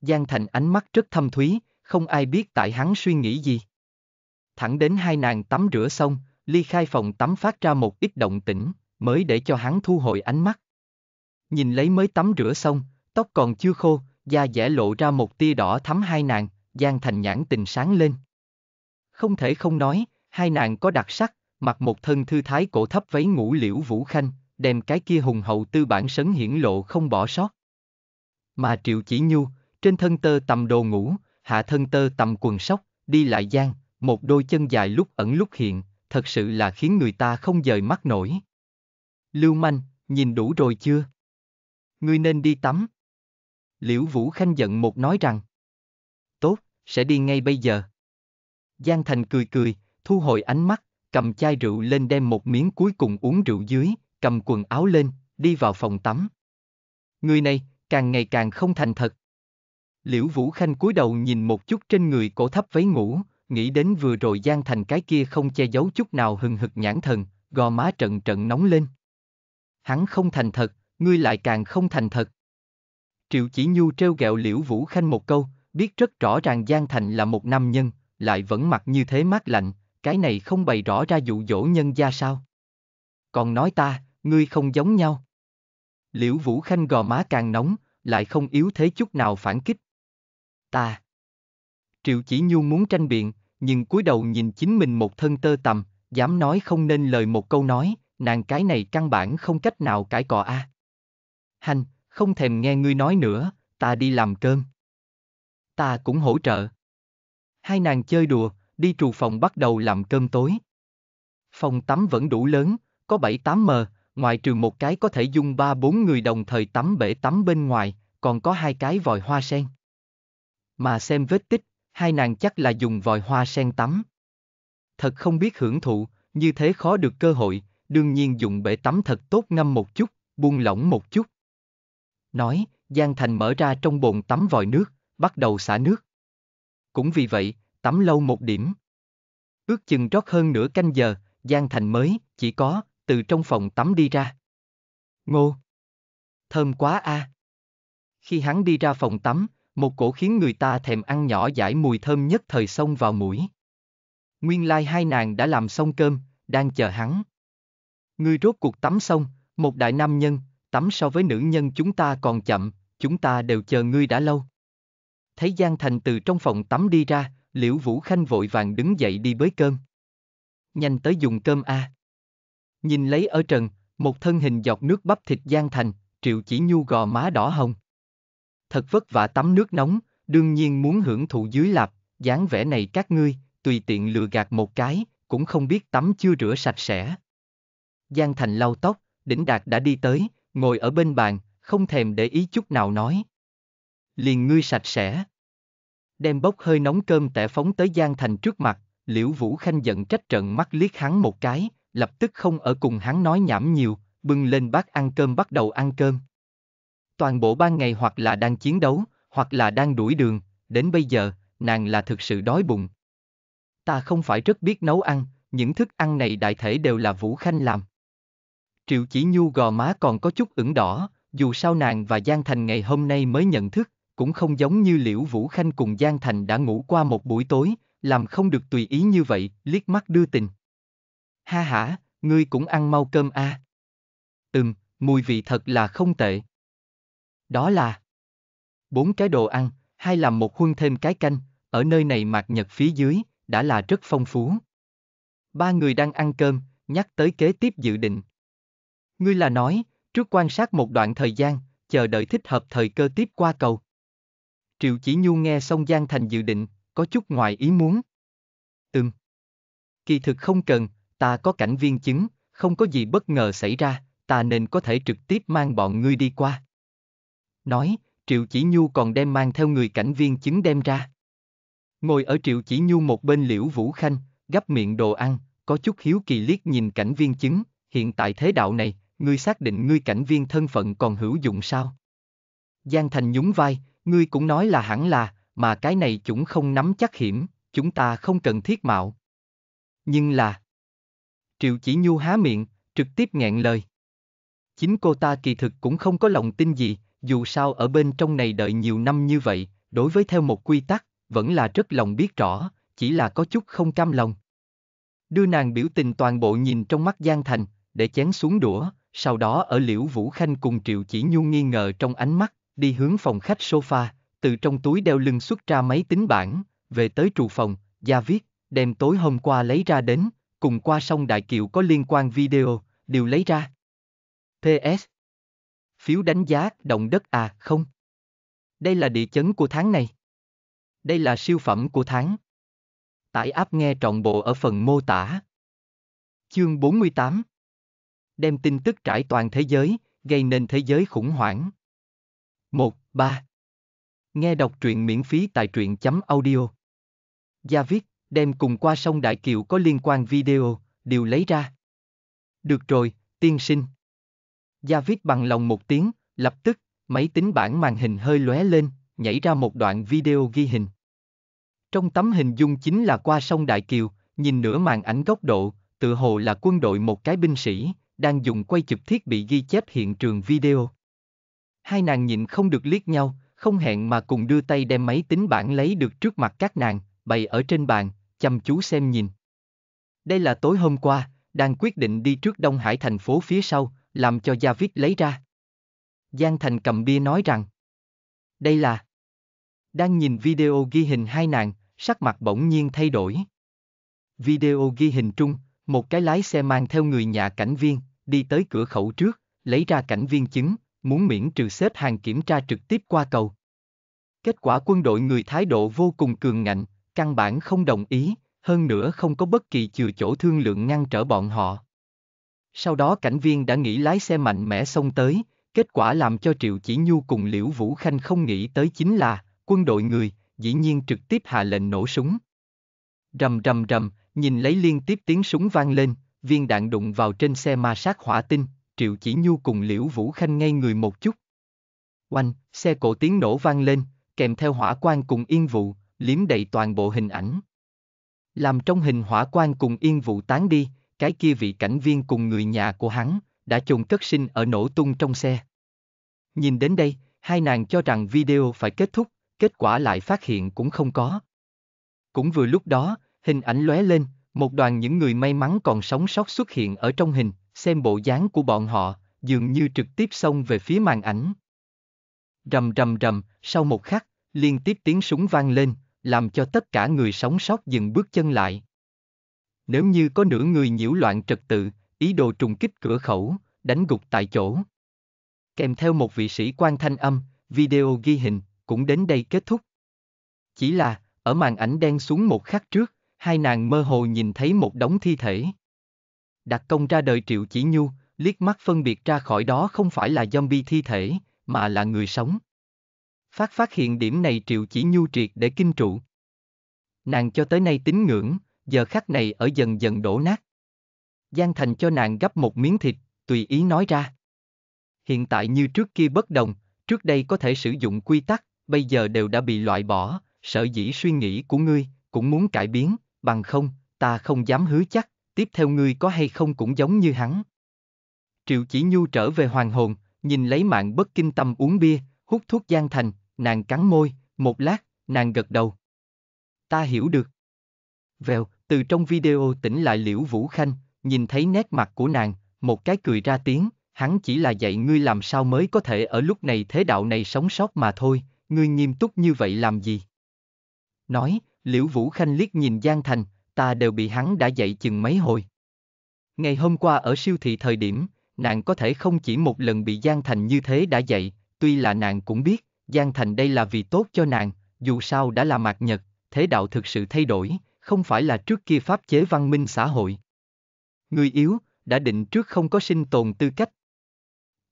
Giang Thành ánh mắt rất thâm thúy, không ai biết tại hắn suy nghĩ gì. Thẳng đến hai nàng tắm rửa xong, ly khai phòng tắm phát ra một ít động tĩnh, mới để cho hắn thu hồi ánh mắt. Nhìn lấy mới tắm rửa xong, tóc còn chưa khô, da dẻ lộ ra một tia đỏ thắm hai nàng, Giang Thành nhãn tình sáng lên. Không thể không nói, hai nàng có đặc sắc, mặc một thân thư thái cổ thấp váy ngũ liễu vũ khanh, đem cái kia hùng hậu tư bản sấn hiển lộ không bỏ sót. Mà Triệu Chỉ Nhu, trên thân tơ tầm đồ ngủ, hạ thân tơ tầm quần sóc, đi lại gian, một đôi chân dài lúc ẩn lúc hiện, thật sự là khiến người ta không rời mắt nổi. Lưu manh, nhìn đủ rồi chưa? Ngươi nên đi tắm. Liễu Vũ Khanh giận một nói rằng. Tốt, sẽ đi ngay bây giờ. Giang Thành cười cười, thu hồi ánh mắt, cầm chai rượu lên đem một miếng cuối cùng uống rượu dưới, cầm quần áo lên, đi vào phòng tắm. Người này, càng ngày càng không thành thật. Liễu Vũ Khanh cúi đầu nhìn một chút trên người cổ thấp váy ngủ, nghĩ đến vừa rồi Giang Thành cái kia không che giấu chút nào hừng hực nhãn thần, gò má trận trận nóng lên. Hắn không thành thật, ngươi lại càng không thành thật. Triệu Chỉ Nhu treo gẹo Liễu Vũ Khanh một câu, biết rất rõ ràng Giang Thành là một nam nhân, lại vẫn mặc như thế mát lạnh, cái này không bày rõ ra dụ dỗ nhân gia sao. Còn nói ta, ngươi không giống nhau. Liễu Vũ Khanh gò má càng nóng, lại không yếu thế chút nào phản kích, ta. Triệu chỉ nhu muốn tranh biện, nhưng cúi đầu nhìn chính mình một thân tơ tầm, dám nói không nên lời một câu nói, nàng cái này căn bản không cách nào cãi cọ a. À. Hành, không thèm nghe ngươi nói nữa, ta đi làm cơm. Ta cũng hỗ trợ. Hai nàng chơi đùa, đi trù phòng bắt đầu làm cơm tối. Phòng tắm vẫn đủ lớn, có 7-8 m ngoài trừ một cái có thể dung ba bốn người đồng thời tắm bể tắm bên ngoài, còn có hai cái vòi hoa sen. Mà xem vết tích, hai nàng chắc là dùng vòi hoa sen tắm. Thật không biết hưởng thụ, như thế khó được cơ hội, đương nhiên dùng bể tắm thật tốt ngâm một chút, buông lỏng một chút. Nói, Giang Thành mở ra trong bồn tắm vòi nước, bắt đầu xả nước. Cũng vì vậy, tắm lâu một điểm. Ước chừng rót hơn nửa canh giờ, Giang Thành mới, chỉ có, từ trong phòng tắm đi ra. Ngô! Thơm quá a. À. Khi hắn đi ra phòng tắm, một cổ khiến người ta thèm ăn nhỏ giải mùi thơm nhất thời xông vào mũi. Nguyên lai hai nàng đã làm xong cơm, đang chờ hắn. Người rốt cuộc tắm xong, một đại nam nhân, tắm so với nữ nhân chúng ta còn chậm, chúng ta đều chờ ngươi đã lâu. Thấy Giang Thành từ trong phòng tắm đi ra, Liễu Vũ Khanh vội vàng đứng dậy đi bới cơm. Nhanh tới dùng cơm a. Nhìn lấy ở trần, một thân hình dọc nước bắp thịt Giang Thành, Triệu Chỉ Nhu gò má đỏ hồng thật vất vả tắm nước nóng, đương nhiên muốn hưởng thụ dưới lạp, dáng vẻ này các ngươi, tùy tiện lừa gạt một cái, cũng không biết tắm chưa rửa sạch sẽ. Giang Thành lau tóc, đỉnh đạt đã đi tới, ngồi ở bên bàn, không thèm để ý chút nào nói. Liền ngươi sạch sẽ. Đem bốc hơi nóng cơm tẻ phóng tới Giang Thành trước mặt, liễu vũ khanh giận trách trận mắt liếc hắn một cái, lập tức không ở cùng hắn nói nhảm nhiều, bưng lên bát ăn cơm bắt đầu ăn cơm. Toàn bộ ban ngày hoặc là đang chiến đấu, hoặc là đang đuổi đường, đến bây giờ, nàng là thực sự đói bụng. Ta không phải rất biết nấu ăn, những thức ăn này đại thể đều là Vũ Khanh làm. Triệu chỉ nhu gò má còn có chút ửng đỏ, dù sao nàng và Giang Thành ngày hôm nay mới nhận thức, cũng không giống như liễu Vũ Khanh cùng Giang Thành đã ngủ qua một buổi tối, làm không được tùy ý như vậy, liếc mắt đưa tình. Ha ha, ngươi cũng ăn mau cơm a. À. Ừm, mùi vị thật là không tệ. Đó là bốn cái đồ ăn, hay làm một huân thêm cái canh, ở nơi này mạc nhật phía dưới, đã là rất phong phú. Ba người đang ăn cơm, nhắc tới kế tiếp dự định. Ngươi là nói, trước quan sát một đoạn thời gian, chờ đợi thích hợp thời cơ tiếp qua cầu. Triệu Chỉ Nhu nghe xong Giang Thành dự định, có chút ngoài ý muốn. Ừm. Kỳ thực không cần, ta có cảnh viên chứng, không có gì bất ngờ xảy ra, ta nên có thể trực tiếp mang bọn ngươi đi qua nói, Triệu Chỉ Nhu còn đem mang theo người cảnh viên chứng đem ra. Ngồi ở Triệu Chỉ Nhu một bên Liễu Vũ Khanh, gấp miệng đồ ăn, có chút hiếu kỳ liếc nhìn cảnh viên chứng, hiện tại thế đạo này, ngươi xác định ngươi cảnh viên thân phận còn hữu dụng sao? Giang Thành nhún vai, ngươi cũng nói là hẳn là, mà cái này chúng không nắm chắc hiểm, chúng ta không cần thiết mạo. Nhưng là... Triệu chỉ nhu há miệng, trực tiếp nghẹn lời. Chính cô ta kỳ thực cũng không có lòng tin gì, dù sao ở bên trong này đợi nhiều năm như vậy, đối với theo một quy tắc, vẫn là rất lòng biết rõ, chỉ là có chút không cam lòng. Đưa nàng biểu tình toàn bộ nhìn trong mắt Giang Thành, để chén xuống đũa, sau đó ở Liễu Vũ Khanh cùng Triệu Chỉ Nhu nghi ngờ trong ánh mắt, đi hướng phòng khách sofa, từ trong túi đeo lưng xuất ra máy tính bảng, về tới trụ phòng, gia viết, đem tối hôm qua lấy ra đến, cùng qua sông Đại Kiều có liên quan video, đều lấy ra. PS Phiếu đánh giá, động đất à, không. Đây là địa chấn của tháng này. Đây là siêu phẩm của tháng. Tải app nghe trọn bộ ở phần mô tả. Chương 48 Đem tin tức trải toàn thế giới, gây nên thế giới khủng hoảng. 1. 3. Nghe đọc truyện miễn phí tại truyện chấm audio. Gia viết, đem cùng qua sông Đại Kiều có liên quan video, đều lấy ra. Được rồi, tiên sinh. Javid bằng lòng một tiếng, lập tức, máy tính bảng màn hình hơi lóe lên, nhảy ra một đoạn video ghi hình. Trong tấm hình dung chính là qua sông Đại Kiều, nhìn nửa màn ảnh góc độ, tự hồ là quân đội một cái binh sĩ, đang dùng quay chụp thiết bị ghi chép hiện trường video. Hai nàng nhìn không được liếc nhau, không hẹn mà cùng đưa tay đem máy tính bảng lấy được trước mặt các nàng, bày ở trên bàn, chăm chú xem nhìn. Đây là tối hôm qua, đang quyết định đi trước Đông Hải thành phố phía sau, làm cho gia viết lấy ra. Giang Thành cầm bia nói rằng, đây là, đang nhìn video ghi hình hai nạn, sắc mặt bỗng nhiên thay đổi. Video ghi hình trung, một cái lái xe mang theo người nhà cảnh viên, đi tới cửa khẩu trước, lấy ra cảnh viên chứng, muốn miễn trừ xếp hàng kiểm tra trực tiếp qua cầu. Kết quả quân đội người thái độ vô cùng cường ngạnh, căn bản không đồng ý, hơn nữa không có bất kỳ chừa chỗ thương lượng ngăn trở bọn họ. Sau đó cảnh viên đã nghĩ lái xe mạnh mẽ xông tới, kết quả làm cho Triệu Chỉ Nhu cùng Liễu Vũ Khanh không nghĩ tới chính là, quân đội người, dĩ nhiên trực tiếp hạ lệnh nổ súng. Rầm rầm rầm, nhìn lấy liên tiếp tiếng súng vang lên, viên đạn đụng vào trên xe ma sát hỏa tinh, Triệu Chỉ Nhu cùng Liễu Vũ Khanh ngay người một chút. Oanh, xe cổ tiếng nổ vang lên, kèm theo hỏa quan cùng yên vụ, liếm đầy toàn bộ hình ảnh. Làm trong hình hỏa quan cùng yên vụ tán đi, cái kia vị cảnh viên cùng người nhà của hắn, đã chôn cất sinh ở nổ tung trong xe. Nhìn đến đây, hai nàng cho rằng video phải kết thúc, kết quả lại phát hiện cũng không có. Cũng vừa lúc đó, hình ảnh lóe lên, một đoàn những người may mắn còn sống sót xuất hiện ở trong hình, xem bộ dáng của bọn họ, dường như trực tiếp xông về phía màn ảnh. Rầm rầm rầm, sau một khắc, liên tiếp tiếng súng vang lên, làm cho tất cả người sống sót dừng bước chân lại, nếu như có nửa người nhiễu loạn trật tự, ý đồ trùng kích cửa khẩu, đánh gục tại chỗ. Kèm theo một vị sĩ quan thanh âm, video ghi hình, cũng đến đây kết thúc. Chỉ là, ở màn ảnh đen xuống một khắc trước, hai nàng mơ hồ nhìn thấy một đống thi thể. Đặc công ra đời Triệu Chỉ Nhu, liếc mắt phân biệt ra khỏi đó không phải là zombie thi thể, mà là người sống. Phát phát hiện điểm này Triệu Chỉ Nhu triệt để kinh trụ. Nàng cho tới nay tín ngưỡng, giờ khắc này ở dần dần đổ nát. Giang Thành cho nàng gấp một miếng thịt, tùy ý nói ra. Hiện tại như trước kia bất đồng, trước đây có thể sử dụng quy tắc, bây giờ đều đã bị loại bỏ, sợ dĩ suy nghĩ của ngươi, cũng muốn cải biến, bằng không, ta không dám hứa chắc, tiếp theo ngươi có hay không cũng giống như hắn. Triệu chỉ nhu trở về hoàng hồn, nhìn lấy mạng bất kinh tâm uống bia, hút thuốc Giang Thành, nàng cắn môi, một lát, nàng gật đầu. Ta hiểu được. Vèo, từ trong video tỉnh lại Liễu Vũ Khanh, nhìn thấy nét mặt của nàng, một cái cười ra tiếng, hắn chỉ là dạy ngươi làm sao mới có thể ở lúc này thế đạo này sống sót mà thôi, ngươi nghiêm túc như vậy làm gì? Nói, Liễu Vũ Khanh liếc nhìn Giang Thành, ta đều bị hắn đã dạy chừng mấy hồi. Ngày hôm qua ở siêu thị thời điểm, nàng có thể không chỉ một lần bị Giang Thành như thế đã dạy, tuy là nàng cũng biết, Giang Thành đây là vì tốt cho nàng, dù sao đã là mạc nhật, thế đạo thực sự thay đổi, không phải là trước kia pháp chế văn minh xã hội. Người yếu, đã định trước không có sinh tồn tư cách.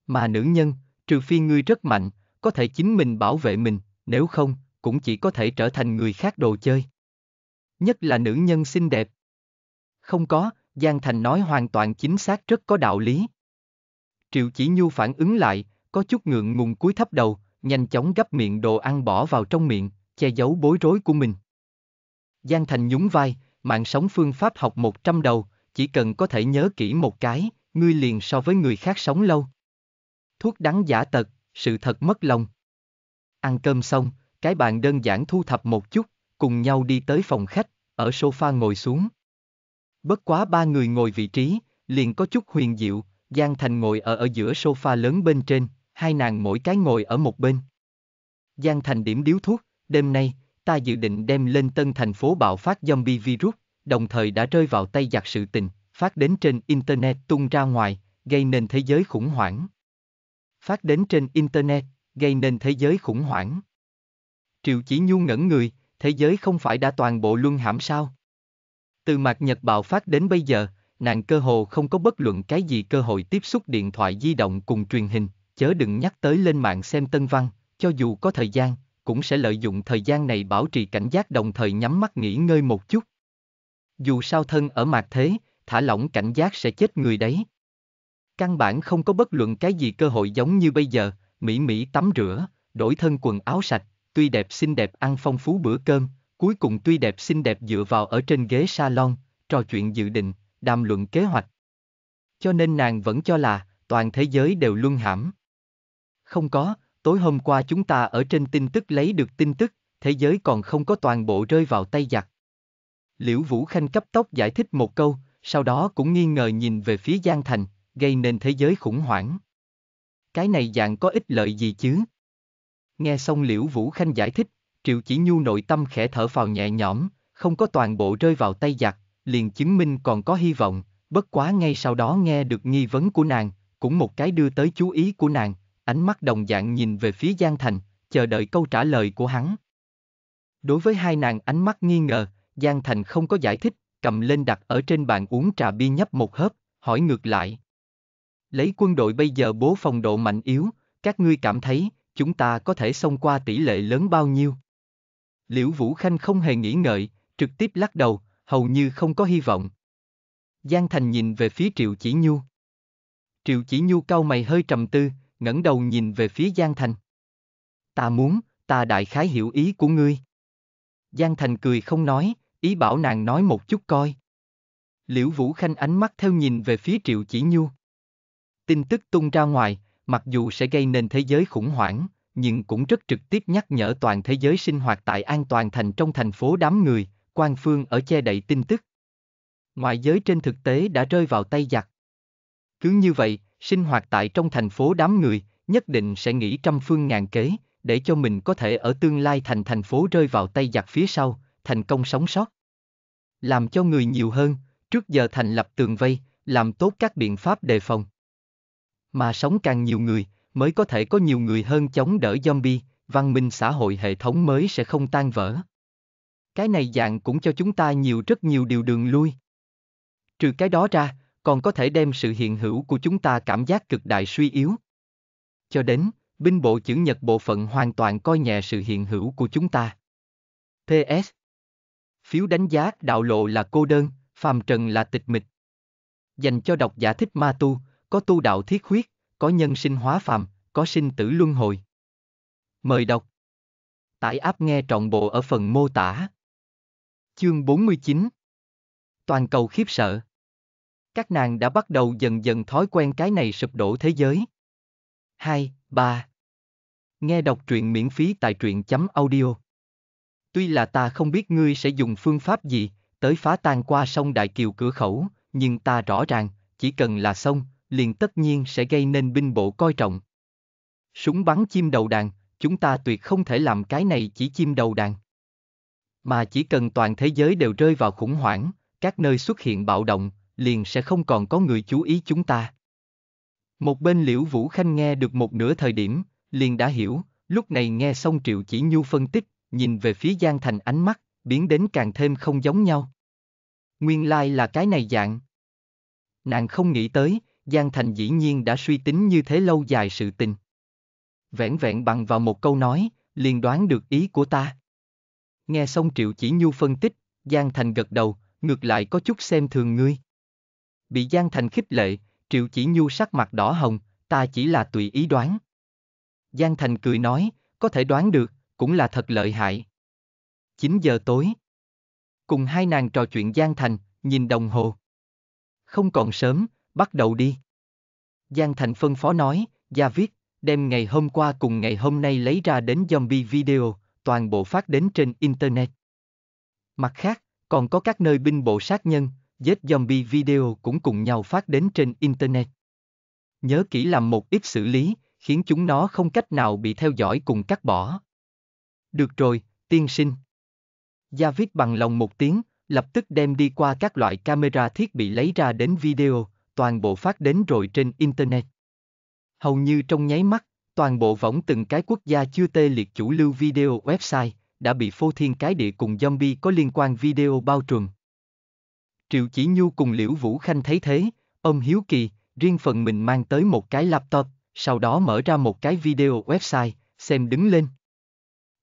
Mà nữ nhân, trừ phi ngươi rất mạnh, có thể chính mình bảo vệ mình, nếu không, cũng chỉ có thể trở thành người khác đồ chơi. Nhất là nữ nhân xinh đẹp. Không có, Giang Thành nói hoàn toàn chính xác rất có đạo lý. Triệu Chỉ Nhu phản ứng lại, có chút ngượng ngùng cúi thấp đầu, nhanh chóng gấp miệng đồ ăn bỏ vào trong miệng, che giấu bối rối của mình. Giang Thành nhún vai, mạng sống phương pháp học 100 đầu, chỉ cần có thể nhớ kỹ một cái, ngươi liền so với người khác sống lâu. Thuốc đắng giả tật, sự thật mất lòng. Ăn cơm xong, cái bàn đơn giản thu thập một chút, cùng nhau đi tới phòng khách, ở sofa ngồi xuống. Bất quá ba người ngồi vị trí, liền có chút huyền diệu, Giang Thành ngồi ở ở giữa sofa lớn bên trên, hai nàng mỗi cái ngồi ở một bên. Giang Thành điểm điếu thuốc, đêm nay, ta dự định đem lên tân thành phố bạo phát zombie virus, đồng thời đã rơi vào tay giặc sự tình, phát đến trên Internet tung ra ngoài, gây nên thế giới khủng hoảng. Phát đến trên Internet, gây nên thế giới khủng hoảng. Triệu Chỉ Nhu ngẩn người, thế giới không phải đã toàn bộ luân hãm sao? Từ mặt nhật bạo phát đến bây giờ, nàng cơ hồ không có bất luận cái gì cơ hội tiếp xúc điện thoại di động cùng truyền hình, chớ đừng nhắc tới lên mạng xem tân văn, cho dù có thời gian, cũng sẽ lợi dụng thời gian này bảo trì cảnh giác đồng thời nhắm mắt nghỉ ngơi một chút. Dù sao thân ở mạc thế, thả lỏng cảnh giác sẽ chết người đấy. Căn bản không có bất luận cái gì cơ hội giống như bây giờ, Mỹ Mỹ tắm rửa, đổi thân quần áo sạch, tuy đẹp xinh đẹp ăn phong phú bữa cơm, cuối cùng tuy đẹp xinh đẹp dựa vào ở trên ghế salon, trò chuyện dự định, đàm luận kế hoạch. Cho nên nàng vẫn cho là, toàn thế giới đều luân hãm. Không có, Tối hôm qua chúng ta ở trên tin tức lấy được tin tức, thế giới còn không có toàn bộ rơi vào tay giặc. Liễu Vũ Khanh cấp tốc giải thích một câu, sau đó cũng nghi ngờ nhìn về phía Giang Thành, gây nên thế giới khủng hoảng. Cái này dạng có ích lợi gì chứ? Nghe xong Liễu Vũ Khanh giải thích, Triệu Chỉ Nhu nội tâm khẽ thở phào nhẹ nhõm, không có toàn bộ rơi vào tay giặc, liền chứng minh còn có hy vọng, bất quá ngay sau đó nghe được nghi vấn của nàng, cũng một cái đưa tới chú ý của nàng, ánh mắt đồng dạng nhìn về phía Giang Thành, chờ đợi câu trả lời của hắn. Đối với hai nàng ánh mắt nghi ngờ, Giang Thành không có giải thích, cầm lên đặt ở trên bàn uống trà bia nhấp một hớp, hỏi ngược lại. Lấy quân đội bây giờ bố phòng độ mạnh yếu, các ngươi cảm thấy, chúng ta có thể xông qua tỷ lệ lớn bao nhiêu? Liễu Vũ Khanh không hề nghĩ ngợi, trực tiếp lắc đầu, hầu như không có hy vọng. Giang Thành nhìn về phía Triệu Chỉ Nhu. Triệu Chỉ Nhu cau mày hơi trầm tư, ngẩng đầu nhìn về phía Giang Thành. Ta muốn, ta đại khái hiểu ý của ngươi. Giang Thành cười không nói, ý bảo nàng nói một chút coi. Liễu Vũ Khanh ánh mắt theo nhìn về phía Triệu Chỉ Nhu. Tin tức tung ra ngoài, mặc dù sẽ gây nên thế giới khủng hoảng, nhưng cũng rất trực tiếp nhắc nhở toàn thế giới sinh hoạt tại an toàn thành trong thành phố đám người, quan phương ở che đậy tin tức. Ngoại giới trên thực tế đã rơi vào tay giặc. Cứ như vậy, sinh hoạt tại trong thành phố đám người, nhất định sẽ nghĩ trăm phương ngàn kế, để cho mình có thể ở tương lai thành thành phố rơi vào tay giặc phía sau, thành công sống sót. Làm cho người nhiều hơn, trước giờ thành lập tường vây, làm tốt các biện pháp đề phòng. Mà sống càng nhiều người, mới có thể có nhiều người hơn chống đỡ zombie, văn minh xã hội hệ thống mới sẽ không tan vỡ. Cái này dạng cũng cho chúng ta nhiều rất nhiều điều đường lui. Trừ cái đó ra, còn có thể đem sự hiện hữu của chúng ta cảm giác cực đại suy yếu. Cho đến, binh bộ chữ nhật bộ phận hoàn toàn coi nhẹ sự hiện hữu của chúng ta. PS Phiếu đánh giá đạo lộ là cô đơn, phàm trần là tịch mịch. Dành cho độc giả thích ma tu, có tu đạo thiết huyết, có nhân sinh hóa phàm, có sinh tử luân hồi. Mời đọc. Tải áp nghe trọn bộ ở phần mô tả. Chương 49 Toàn cầu khiếp sợ các nàng đã bắt đầu dần dần thói quen cái này sụp đổ thế giới. 2, 3. Nghe đọc truyện miễn phí tại truyện chấm audio. Tuy là ta không biết ngươi sẽ dùng phương pháp gì, tới phá tan qua sông Đại Kiều cửa khẩu, nhưng ta rõ ràng, chỉ cần là sông, liền tất nhiên sẽ gây nên binh bộ coi trọng. Súng bắn chim đầu đàn, chúng ta tuyệt không thể làm cái này chỉ chim đầu đàn. Mà chỉ cần toàn thế giới đều rơi vào khủng hoảng, các nơi xuất hiện bạo động, liền sẽ không còn có người chú ý chúng ta. Một bên Liễu Vũ Khanh nghe được một nửa thời điểm, liền đã hiểu, lúc này nghe xong Triệu Chỉ Nhu phân tích, nhìn về phía Giang Thành ánh mắt, biến đến càng thêm không giống nhau. Nguyên lai là cái này dạng. Nàng không nghĩ tới, Giang Thành dĩ nhiên đã suy tính như thế lâu dài sự tình. Vẹn vẹn bằng vào một câu nói, liền đoán được ý của ta. Nghe xong Triệu Chỉ Nhu phân tích, Giang Thành gật đầu, ngược lại có chút xem thường ngươi bị Giang Thành khích lệ, Triệu Chỉ Nhu sắc mặt đỏ hồng, ta chỉ là tùy ý đoán. Giang Thành cười nói, có thể đoán được, cũng là thật lợi hại. 9 giờ tối. Cùng hai nàng trò chuyện Giang Thành, nhìn đồng hồ. Không còn sớm, bắt đầu đi. Giang Thành phân phó nói, gia viết, đem ngày hôm qua cùng ngày hôm nay lấy ra đến zombie video, toàn bộ phát đến trên Internet. Mặt khác, còn có các nơi binh bộ sát nhân, Giết zombie video cũng cùng nhau phát đến trên Internet. Nhớ kỹ làm một ít xử lý, khiến chúng nó không cách nào bị theo dõi cùng cắt bỏ. Được rồi, tiên sinh. Gia viết bằng lòng một tiếng, lập tức đem đi qua các loại camera thiết bị lấy ra đến video, toàn bộ phát đến rồi trên Internet. Hầu như trong nháy mắt, toàn bộ võng từng cái quốc gia chưa tê liệt chủ lưu video website, đã bị phô thiên cái địa cùng zombie có liên quan video bao trùm. Triệu Chỉ Nhu cùng Liễu Vũ Khanh thấy thế, ông Hiếu Kỳ, riêng phần mình mang tới một cái laptop, sau đó mở ra một cái video website, xem đứng lên.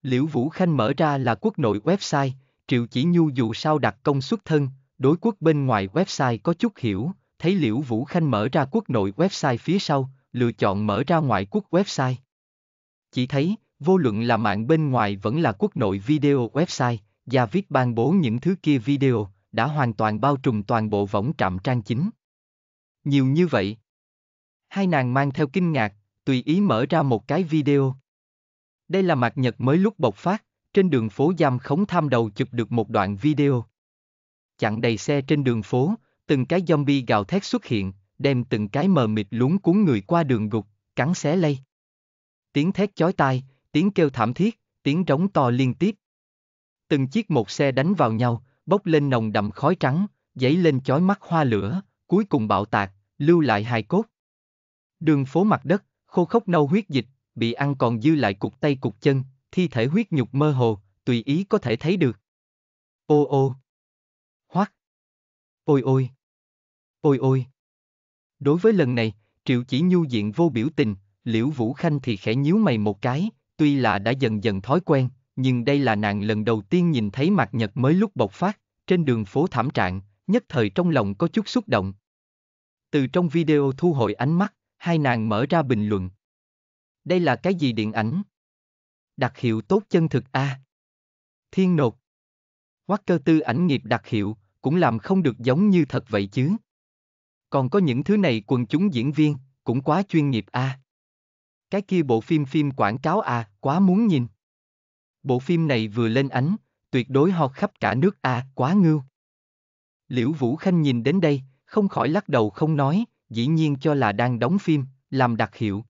Liễu Vũ Khanh mở ra là quốc nội website, Triệu Chỉ Nhu dù sao đặt công xuất thân, đối quốc bên ngoài website có chút hiểu, thấy Liễu Vũ Khanh mở ra quốc nội website phía sau, lựa chọn mở ra ngoại quốc website. Chỉ thấy, vô luận là mạng bên ngoài vẫn là quốc nội video website, và viết ban bố những thứ kia video, đã hoàn toàn bao trùm toàn bộ võng trạm trang chính. Nhiều như vậy. Hai nàng mang theo kinh ngạc, tùy ý mở ra một cái video. Đây là mặt nhật mới lúc bộc phát, trên đường phố giam khống tham đầu chụp được một đoạn video. Chặn đầy xe trên đường phố, từng cái zombie gào thét xuất hiện, đem từng cái mờ mịt lún cuốn người qua đường gục, cắn xé lây. Tiếng thét chói tai, tiếng kêu thảm thiết, tiếng rống to liên tiếp. Từng chiếc một xe đánh vào nhau, bốc lên nồng đậm khói trắng, dấy lên chói mắt hoa lửa, cuối cùng bạo tạc, lưu lại hài cốt. Đường phố mặt đất, khô khốc nâu huyết dịch, bị ăn còn dư lại cục tay cục chân, thi thể huyết nhục mơ hồ, tùy ý có thể thấy được. Ô ô. Hoắc. Ôi ôi. Ôi ôi. Đối với lần này, Triệu Chỉ Nhu diện vô biểu tình, Liễu Vũ Khanh thì khẽ nhíu mày một cái, tuy là đã dần dần thói quen, nhưng đây là nàng lần đầu tiên nhìn thấy mặt nhật mới lúc bộc phát, trên đường phố thảm trạng, nhất thời trong lòng có chút xúc động. Từ trong video thu hồi ánh mắt, hai nàng mở ra bình luận. Đây là cái gì điện ảnh? Đặc hiệu tốt chân thực a. À? Thiên nột. Hoắc cơ tư ảnh nghiệp đặc hiệu, cũng làm không được giống như thật vậy chứ. Còn có những thứ này quần chúng diễn viên, cũng quá chuyên nghiệp a. À? Cái kia bộ phim phim quảng cáo à, quá muốn nhìn. Bộ phim này vừa lên ánh, tuyệt đối hot khắp cả nước a, à, quá ngưu. Liễu Vũ Khanh nhìn đến đây, không khỏi lắc đầu không nói, dĩ nhiên cho là đang đóng phim, làm đặc hiệu.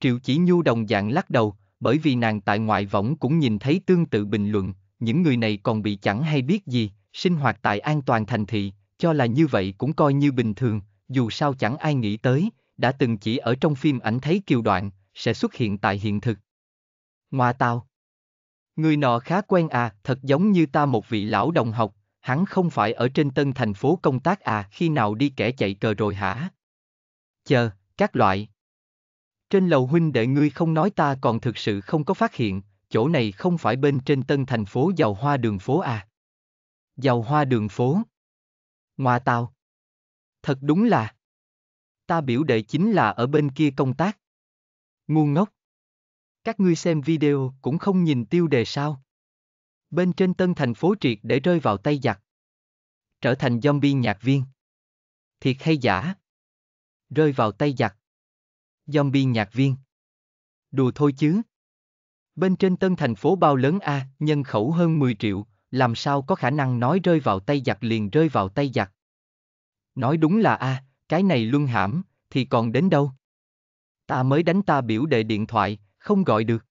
Triệu Chỉ Nhu đồng dạng lắc đầu, bởi vì nàng tại ngoại võng cũng nhìn thấy tương tự bình luận, những người này còn bị chẳng hay biết gì, sinh hoạt tại an toàn thành thị, cho là như vậy cũng coi như bình thường, dù sao chẳng ai nghĩ tới, đã từng chỉ ở trong phim ảnh thấy kiều đoạn, sẽ xuất hiện tại hiện thực. Ngoa tao. Người nọ khá quen à, thật giống như ta một vị lão đồng học, hắn không phải ở trên tân thành phố công tác à, khi nào đi kẻ chạy cờ rồi hả? Chờ, các loại. Trên lầu huynh đệ ngươi không nói ta còn thực sự không có phát hiện, chỗ này không phải bên trên tân thành phố giàu hoa đường phố à? Giàu hoa đường phố. Ngoa tao. Thật đúng là. Ta biểu đệ chính là ở bên kia công tác. Ngu ngốc. Các ngươi xem video cũng không nhìn tiêu đề sao. Bên trên tân thành phố triệt để rơi vào tay giặc. Trở thành zombie nhạc viên. Thiệt hay giả? Rơi vào tay giặc. Zombie nhạc viên. Đùa thôi chứ. Bên trên tân thành phố bao lớn A, nhân khẩu hơn 10 triệu, làm sao có khả năng nói rơi vào tay giặc liền rơi vào tay giặc. Nói đúng là A, cái này luân hãm, thì còn đến đâu? Ta mới đánh ta biểu đệ điện thoại, không gọi được.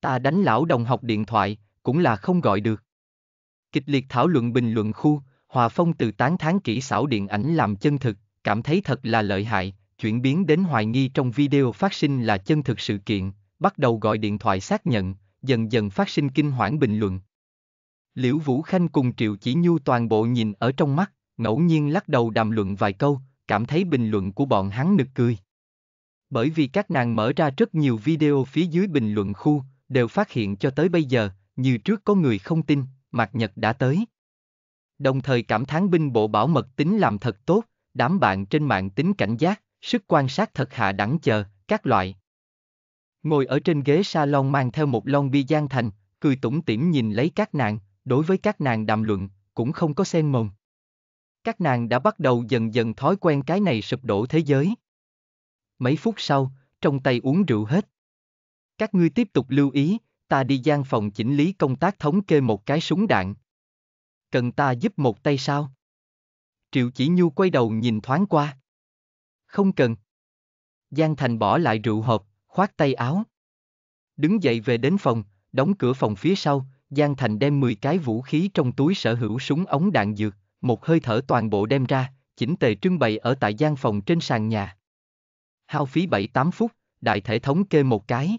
Ta đánh lão đồng học điện thoại, cũng là không gọi được. Kịch liệt thảo luận bình luận khu, Hòa Phong từ tán tháng kỹ xảo điện ảnh làm chân thực, cảm thấy thật là lợi hại, chuyển biến đến hoài nghi trong video phát sinh là chân thực sự kiện, bắt đầu gọi điện thoại xác nhận, dần dần phát sinh kinh hoảng bình luận. Liễu Vũ Khanh cùng Triệu Chỉ Nhu toàn bộ nhìn ở trong mắt, ngẫu nhiên lắc đầu đàm luận vài câu, cảm thấy bình luận của bọn hắn nực cười bởi vì các nàng mở ra rất nhiều video phía dưới bình luận khu, đều phát hiện cho tới bây giờ, như trước có người không tin, Mạc Nhật đã tới. Đồng thời cảm thán binh bộ bảo mật tính làm thật tốt, đám bạn trên mạng tính cảnh giác, sức quan sát thật hạ đẳng chờ, các loại. Ngồi ở trên ghế salon mang theo một lon bia giang thành, cười tủm tỉm nhìn lấy các nàng, đối với các nàng đàm luận, cũng không có sen mồm. Các nàng đã bắt đầu dần dần thói quen cái này sụp đổ thế giới mấy phút sau, trong tay uống rượu hết. Các ngươi tiếp tục lưu ý, ta đi gian phòng chỉnh lý công tác thống kê một cái súng đạn. Cần ta giúp một tay sao? Triệu chỉ nhu quay đầu nhìn thoáng qua. Không cần. Giang Thành bỏ lại rượu hộp, khoát tay áo. Đứng dậy về đến phòng, đóng cửa phòng phía sau, Giang Thành đem 10 cái vũ khí trong túi sở hữu súng ống đạn dược, một hơi thở toàn bộ đem ra, chỉnh tề trưng bày ở tại gian phòng trên sàn nhà hao phí 7-8 phút, đại thể thống kê một cái.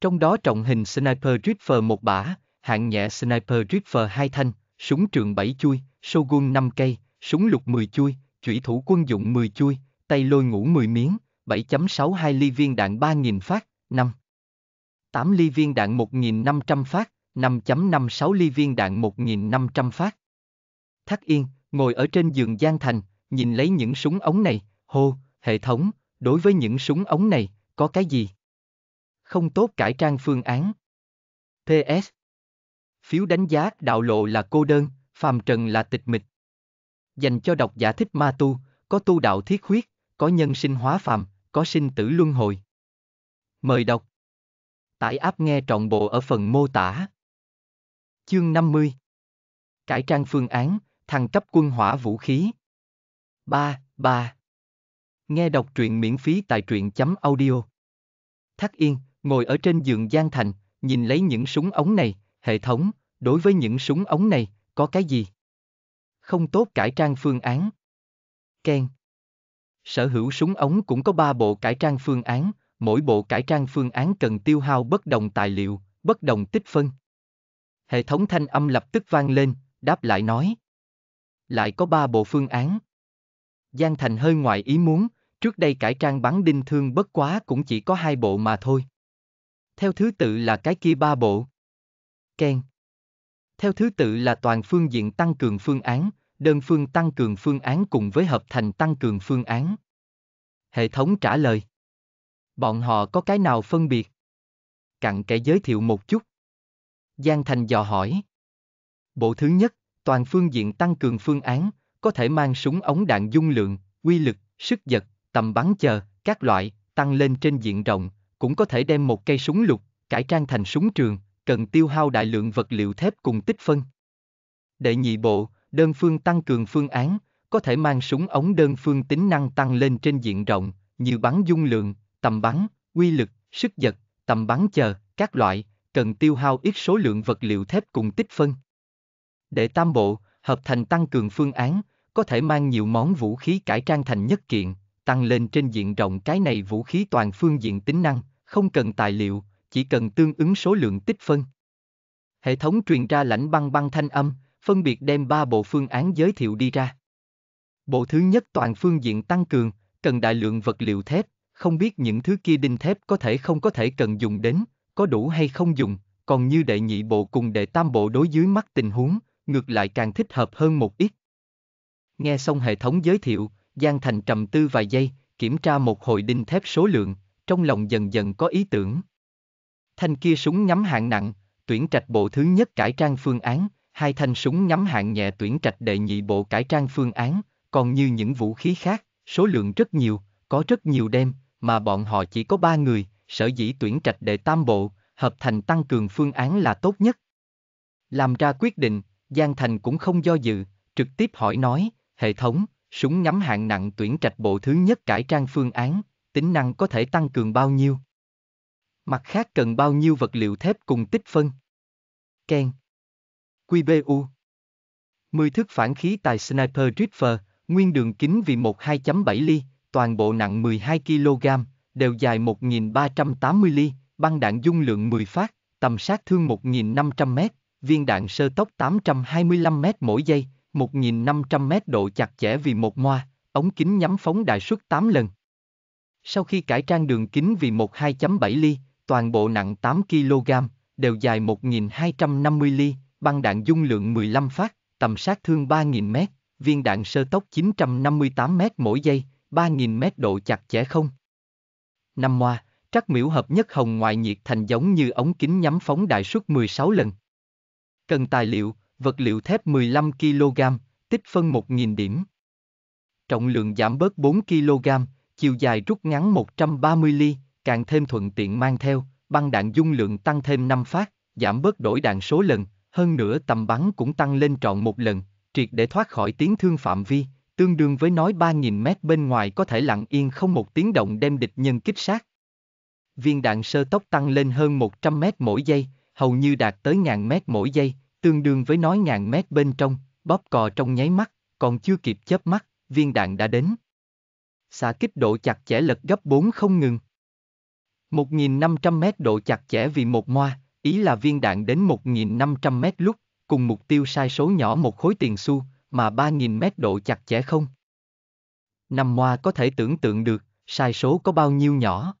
Trong đó trọng hình Sniper Rifle một bả, hạng nhẹ Sniper Rifle hai thanh, súng trường 7 chui, Shogun 5 cây, súng lục 10 chui, chủy thủ quân dụng 10 chui, tay lôi ngủ 10 miếng, 7.62 ly viên đạn 3.000 phát, 5. 8 ly viên đạn 1.500 phát, 5.56 ly viên đạn 1.500 phát. Thác Yên, ngồi ở trên giường Giang Thành, nhìn lấy những súng ống này, hô, hệ thống, Đối với những súng ống này, có cái gì? Không tốt cải trang phương án. PS. Phiếu đánh giá đạo lộ là cô đơn, phàm trần là tịch mịch. Dành cho độc giả thích ma tu, có tu đạo thiết huyết, có nhân sinh hóa phàm, có sinh tử luân hồi. Mời đọc. Tải áp nghe trọn bộ ở phần mô tả. Chương 50 Cải trang phương án, thăng cấp quân hỏa vũ khí. 3. 3. Nghe đọc truyện miễn phí tại truyện chấm audio. Thác Yên, ngồi ở trên giường Giang Thành, nhìn lấy những súng ống này, hệ thống, đối với những súng ống này, có cái gì? Không tốt cải trang phương án. Ken. Sở hữu súng ống cũng có 3 bộ cải trang phương án, mỗi bộ cải trang phương án cần tiêu hao bất đồng tài liệu, bất đồng tích phân. Hệ thống thanh âm lập tức vang lên, đáp lại nói. Lại có 3 bộ phương án. Giang Thành hơi ngoài ý muốn, Trước đây cải trang bắn đinh thương bất quá cũng chỉ có hai bộ mà thôi. Theo thứ tự là cái kia ba bộ. Ken. Theo thứ tự là toàn phương diện tăng cường phương án, đơn phương tăng cường phương án cùng với hợp thành tăng cường phương án. Hệ thống trả lời. Bọn họ có cái nào phân biệt? Cặn kẻ giới thiệu một chút. Giang Thành dò hỏi. Bộ thứ nhất, toàn phương diện tăng cường phương án, có thể mang súng ống đạn dung lượng, quy lực, sức giật, tầm bắn chờ, các loại, tăng lên trên diện rộng, cũng có thể đem một cây súng lục, cải trang thành súng trường, cần tiêu hao đại lượng vật liệu thép cùng tích phân. Đệ nhị bộ, đơn phương tăng cường phương án, có thể mang súng ống đơn phương tính năng tăng lên trên diện rộng, như bắn dung lượng, tầm bắn, quy lực, sức giật, tầm bắn chờ, các loại, cần tiêu hao ít số lượng vật liệu thép cùng tích phân. Đệ tam bộ, hợp thành tăng cường phương án, có thể mang nhiều món vũ khí cải trang thành nhất kiện, tăng lên trên diện rộng cái này vũ khí toàn phương diện tính năng, không cần tài liệu, chỉ cần tương ứng số lượng tích phân. Hệ thống truyền ra lãnh băng băng thanh âm, phân biệt đem ba bộ phương án giới thiệu đi ra. Bộ thứ nhất toàn phương diện tăng cường, cần đại lượng vật liệu thép, không biết những thứ kia đinh thép có thể không có thể cần dùng đến, có đủ hay không dùng, còn như đệ nhị bộ cùng đệ tam bộ đối dưới mắt tình huống, ngược lại càng thích hợp hơn một ít. Nghe xong hệ thống giới thiệu, Giang Thành trầm tư vài giây, kiểm tra một hồi đinh thép số lượng, trong lòng dần dần có ý tưởng. Thanh kia súng ngắm hạng nặng, tuyển trạch bộ thứ nhất cải trang phương án, hai thanh súng ngắm hạng nhẹ tuyển trạch đệ nhị bộ cải trang phương án, còn như những vũ khí khác, số lượng rất nhiều, có rất nhiều đem, mà bọn họ chỉ có ba người, sở dĩ tuyển trạch đệ tam bộ, hợp thành tăng cường phương án là tốt nhất. Làm ra quyết định, Giang Thành cũng không do dự, trực tiếp hỏi nói, hệ thống, Súng ngắm hạng nặng tuyển trạch bộ thứ nhất cải trang phương án, tính năng có thể tăng cường bao nhiêu. Mặt khác cần bao nhiêu vật liệu thép cùng tích phân. Ken QBU 10 thước phản khí tài Sniper Rifle, nguyên đường kính vì 12.7 ly, toàn bộ nặng 12 kg, đều dài 1.380 ly, băng đạn dung lượng 10 phát, tầm sát thương 1.500 m, viên đạn sơ tốc 825 m mỗi giây, 1.500 m độ chặt chẽ vì một moa, ống kính nhắm phóng đại suất 8 lần. Sau khi cải trang đường kính vì 1.2.7 ly, toàn bộ nặng 8 kg, đều dài 1.250 ly, băng đạn dung lượng 15 phát, tầm sát thương 3.000 m, viên đạn sơ tốc 958 m mỗi giây, 3.000 m độ chặt chẽ không. Năm moa, trắc miễu hợp nhất hồng ngoại nhiệt thành giống như ống kính nhắm phóng đại suất 16 lần. Cần tài liệu, Vật liệu thép 15 kg, tích phân 1.000 điểm. Trọng lượng giảm bớt 4 kg, chiều dài rút ngắn 130 ly, càng thêm thuận tiện mang theo, băng đạn dung lượng tăng thêm 5 phát, giảm bớt đổi đạn số lần, hơn nữa tầm bắn cũng tăng lên trọn một lần, triệt để thoát khỏi tiếng thương phạm vi, tương đương với nói 3.000 mét bên ngoài có thể lặng yên không một tiếng động đem địch nhân kích sát. Viên đạn sơ tốc tăng lên hơn 100 mét mỗi giây, hầu như đạt tới ngàn mét mỗi giây, tương đương với nói ngàn mét bên trong, bóp cò trong nháy mắt, còn chưa kịp chớp mắt, viên đạn đã đến. xả kích độ chặt chẽ lật gấp 4 không ngừng. 1.500 mét độ chặt chẽ vì một moa, ý là viên đạn đến 1.500 mét lúc, cùng mục tiêu sai số nhỏ một khối tiền xu, mà 3.000 mét độ chặt chẽ không. Năm moa có thể tưởng tượng được, sai số có bao nhiêu nhỏ.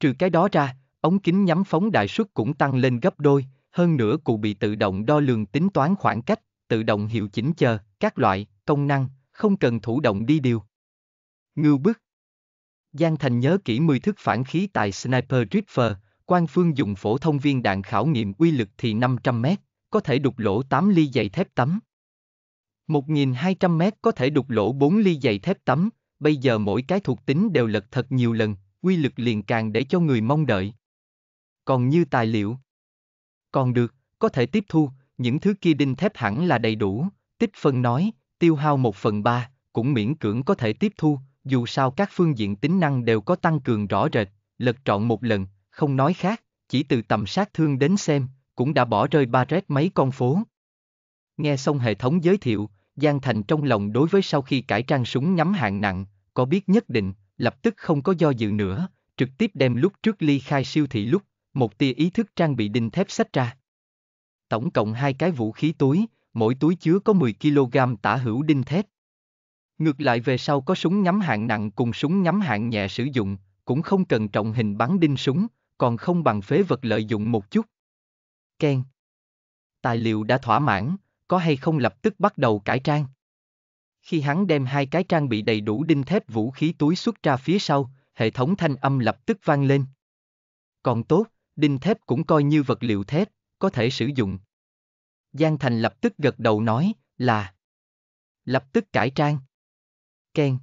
Trừ cái đó ra, ống kính nhắm phóng đại suất cũng tăng lên gấp đôi, hơn nữa cụ bị tự động đo lường tính toán khoảng cách, tự động hiệu chỉnh chờ, các loại, công năng, không cần thủ động đi điều. Ngưu bức Giang Thành nhớ kỹ 10 thức phản khí tại Sniper drifter, quan phương dùng phổ thông viên đạn khảo nghiệm uy lực thì 500 mét, có thể đục lỗ 8 ly dày thép tấm. 1.200 mét có thể đục lỗ 4 ly dày thép tấm, bây giờ mỗi cái thuộc tính đều lật thật nhiều lần, uy lực liền càng để cho người mong đợi. Còn như tài liệu, còn được, có thể tiếp thu, những thứ kia đinh thép hẳn là đầy đủ, tích phân nói, tiêu hao một phần ba, cũng miễn cưỡng có thể tiếp thu, dù sao các phương diện tính năng đều có tăng cường rõ rệt, lật trọn một lần, không nói khác, chỉ từ tầm sát thương đến xem, cũng đã bỏ rơi ba rét mấy con phố. Nghe xong hệ thống giới thiệu, Giang Thành trong lòng đối với sau khi cải trang súng nhắm hạng nặng, có biết nhất định, lập tức không có do dự nữa, trực tiếp đem lúc trước ly khai siêu thị lúc một tia ý thức trang bị đinh thép sách ra. Tổng cộng hai cái vũ khí túi, mỗi túi chứa có 10 kg tả hữu đinh thép. Ngược lại về sau có súng nhắm hạng nặng cùng súng nhắm hạng nhẹ sử dụng, cũng không cần trọng hình bắn đinh súng, còn không bằng phế vật lợi dụng một chút. Ken. Tài liệu đã thỏa mãn, có hay không lập tức bắt đầu cải trang. Khi hắn đem hai cái trang bị đầy đủ đinh thép vũ khí túi xuất ra phía sau, hệ thống thanh âm lập tức vang lên. Còn tốt, đinh thép cũng coi như vật liệu thép, có thể sử dụng. Giang Thành lập tức gật đầu nói, là. Lập tức cải trang. Ken.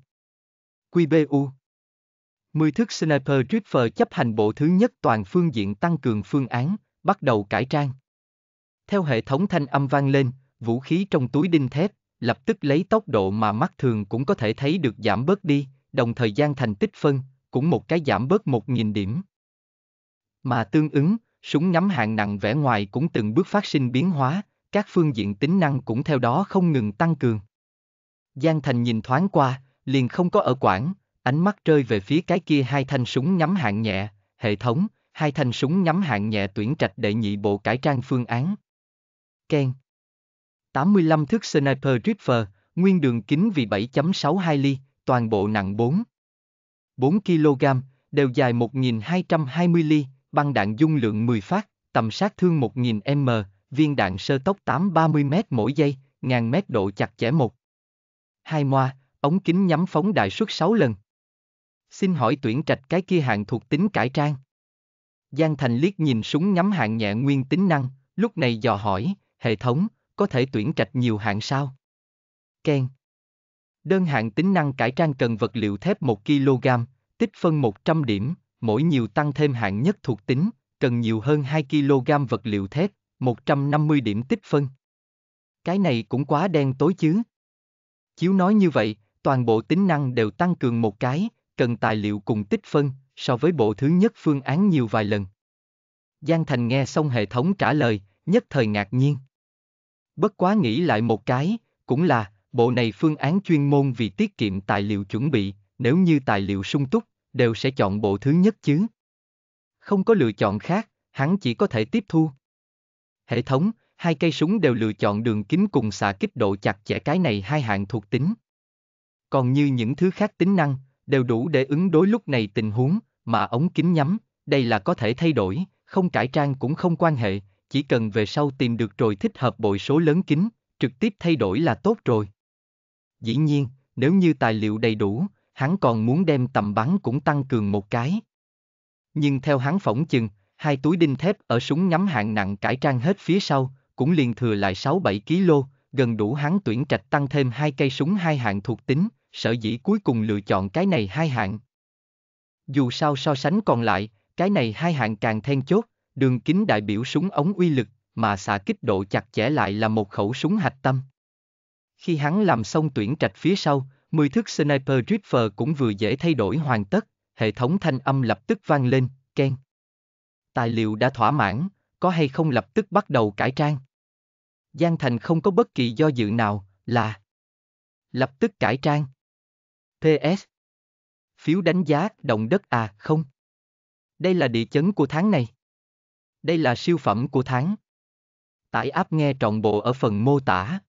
QBU. Mười Thức Sniper Rifle chấp hành bộ thứ nhất toàn phương diện tăng cường phương án, bắt đầu cải trang. Theo hệ thống thanh âm vang lên, vũ khí trong túi đinh thép, lập tức lấy tốc độ mà mắt thường cũng có thể thấy được giảm bớt đi, đồng thời gian thành tích phân, cũng một cái giảm bớt 1.000 điểm. Mà tương ứng, súng nhắm hạng nặng vẻ ngoài cũng từng bước phát sinh biến hóa, các phương diện tính năng cũng theo đó không ngừng tăng cường. Giang Thành nhìn thoáng qua, liền không có ở quảng, ánh mắt rơi về phía cái kia hai thanh súng nhắm hạng nhẹ, hệ thống, hai thanh súng nhắm hạng nhẹ tuyển trạch đệ nhị bộ cải trang phương án. Ken 85 thước Sniper Rifle, nguyên đường kính vì 7.62 ly, toàn bộ nặng 4. 4 kg, đều dài 1.220 ly, băng đạn dung lượng 10 phát, tầm sát thương 1000m, viên đạn sơ tốc 830m mỗi giây, ngàn mét độ chặt chẽ 1. Hai moa, ống kính nhắm phóng đại suất 6 lần. Xin hỏi tuyển trạch cái kia hạng thuộc tính cải trang. Giang Thành liếc nhìn súng nhắm hạng nhẹ nguyên tính năng, lúc này dò hỏi, hệ thống, có thể tuyển trạch nhiều hạng sao? Ken. Đơn hạng tính năng cải trang cần vật liệu thép 1 kg, tích phân 100 điểm, mỗi nhiều tăng thêm hạng nhất thuộc tính, cần nhiều hơn 2 kg vật liệu thép, 150 điểm tích phân. Cái này cũng quá đen tối chứ. Chiếu nói như vậy, toàn bộ tính năng đều tăng cường một cái, cần tài liệu cùng tích phân, so với bộ thứ nhất phương án nhiều vài lần. Giang Thành nghe xong hệ thống trả lời, nhất thời ngạc nhiên. Bất quá nghĩ lại một cái, cũng là, bộ này phương án chuyên môn vì tiết kiệm tài liệu chuẩn bị, nếu như tài liệu sung túc, đều sẽ chọn bộ thứ nhất chứ. Không có lựa chọn khác, hắn chỉ có thể tiếp thu. Hệ thống, hai cây súng đều lựa chọn đường kính cùng xạ kích độ chặt chẽ cái này hai hạng thuộc tính. Còn như những thứ khác tính năng, đều đủ để ứng đối lúc này tình huống, mà ống kính nhắm, đây là có thể thay đổi, không cải trang cũng không quan hệ, chỉ cần về sau tìm được rồi thích hợp bội số lớn kính, trực tiếp thay đổi là tốt rồi. Dĩ nhiên, nếu như tài liệu đầy đủ, hắn còn muốn đem tầm bắn cũng tăng cường một cái. Nhưng theo hắn phỏng chừng, hai túi đinh thép ở súng nhắm hạng nặng cải trang hết phía sau, cũng liền thừa lại 6-7 kg, gần đủ hắn tuyển trạch tăng thêm hai cây súng hai hạng thuộc tính, sở dĩ cuối cùng lựa chọn cái này hai hạng. Dù sao so sánh còn lại, cái này hai hạng càng then chốt, đường kính đại biểu súng ống uy lực, mà xạ kích độ chặt chẽ lại là một khẩu súng hạch tâm. Khi hắn làm xong tuyển trạch phía sau, 10 thước Sniper Rifle cũng vừa dễ thay đổi hoàn tất, hệ thống thanh âm lập tức vang lên, keng. Tài liệu đã thỏa mãn, có hay không lập tức bắt đầu cải trang. Giang Thành không có bất kỳ do dự nào, là lập tức cải trang. PS Phiếu đánh giá động đất à không? Đây là địa chấn của tháng này. Đây là siêu phẩm của tháng. Tải app nghe trọn bộ ở phần mô tả.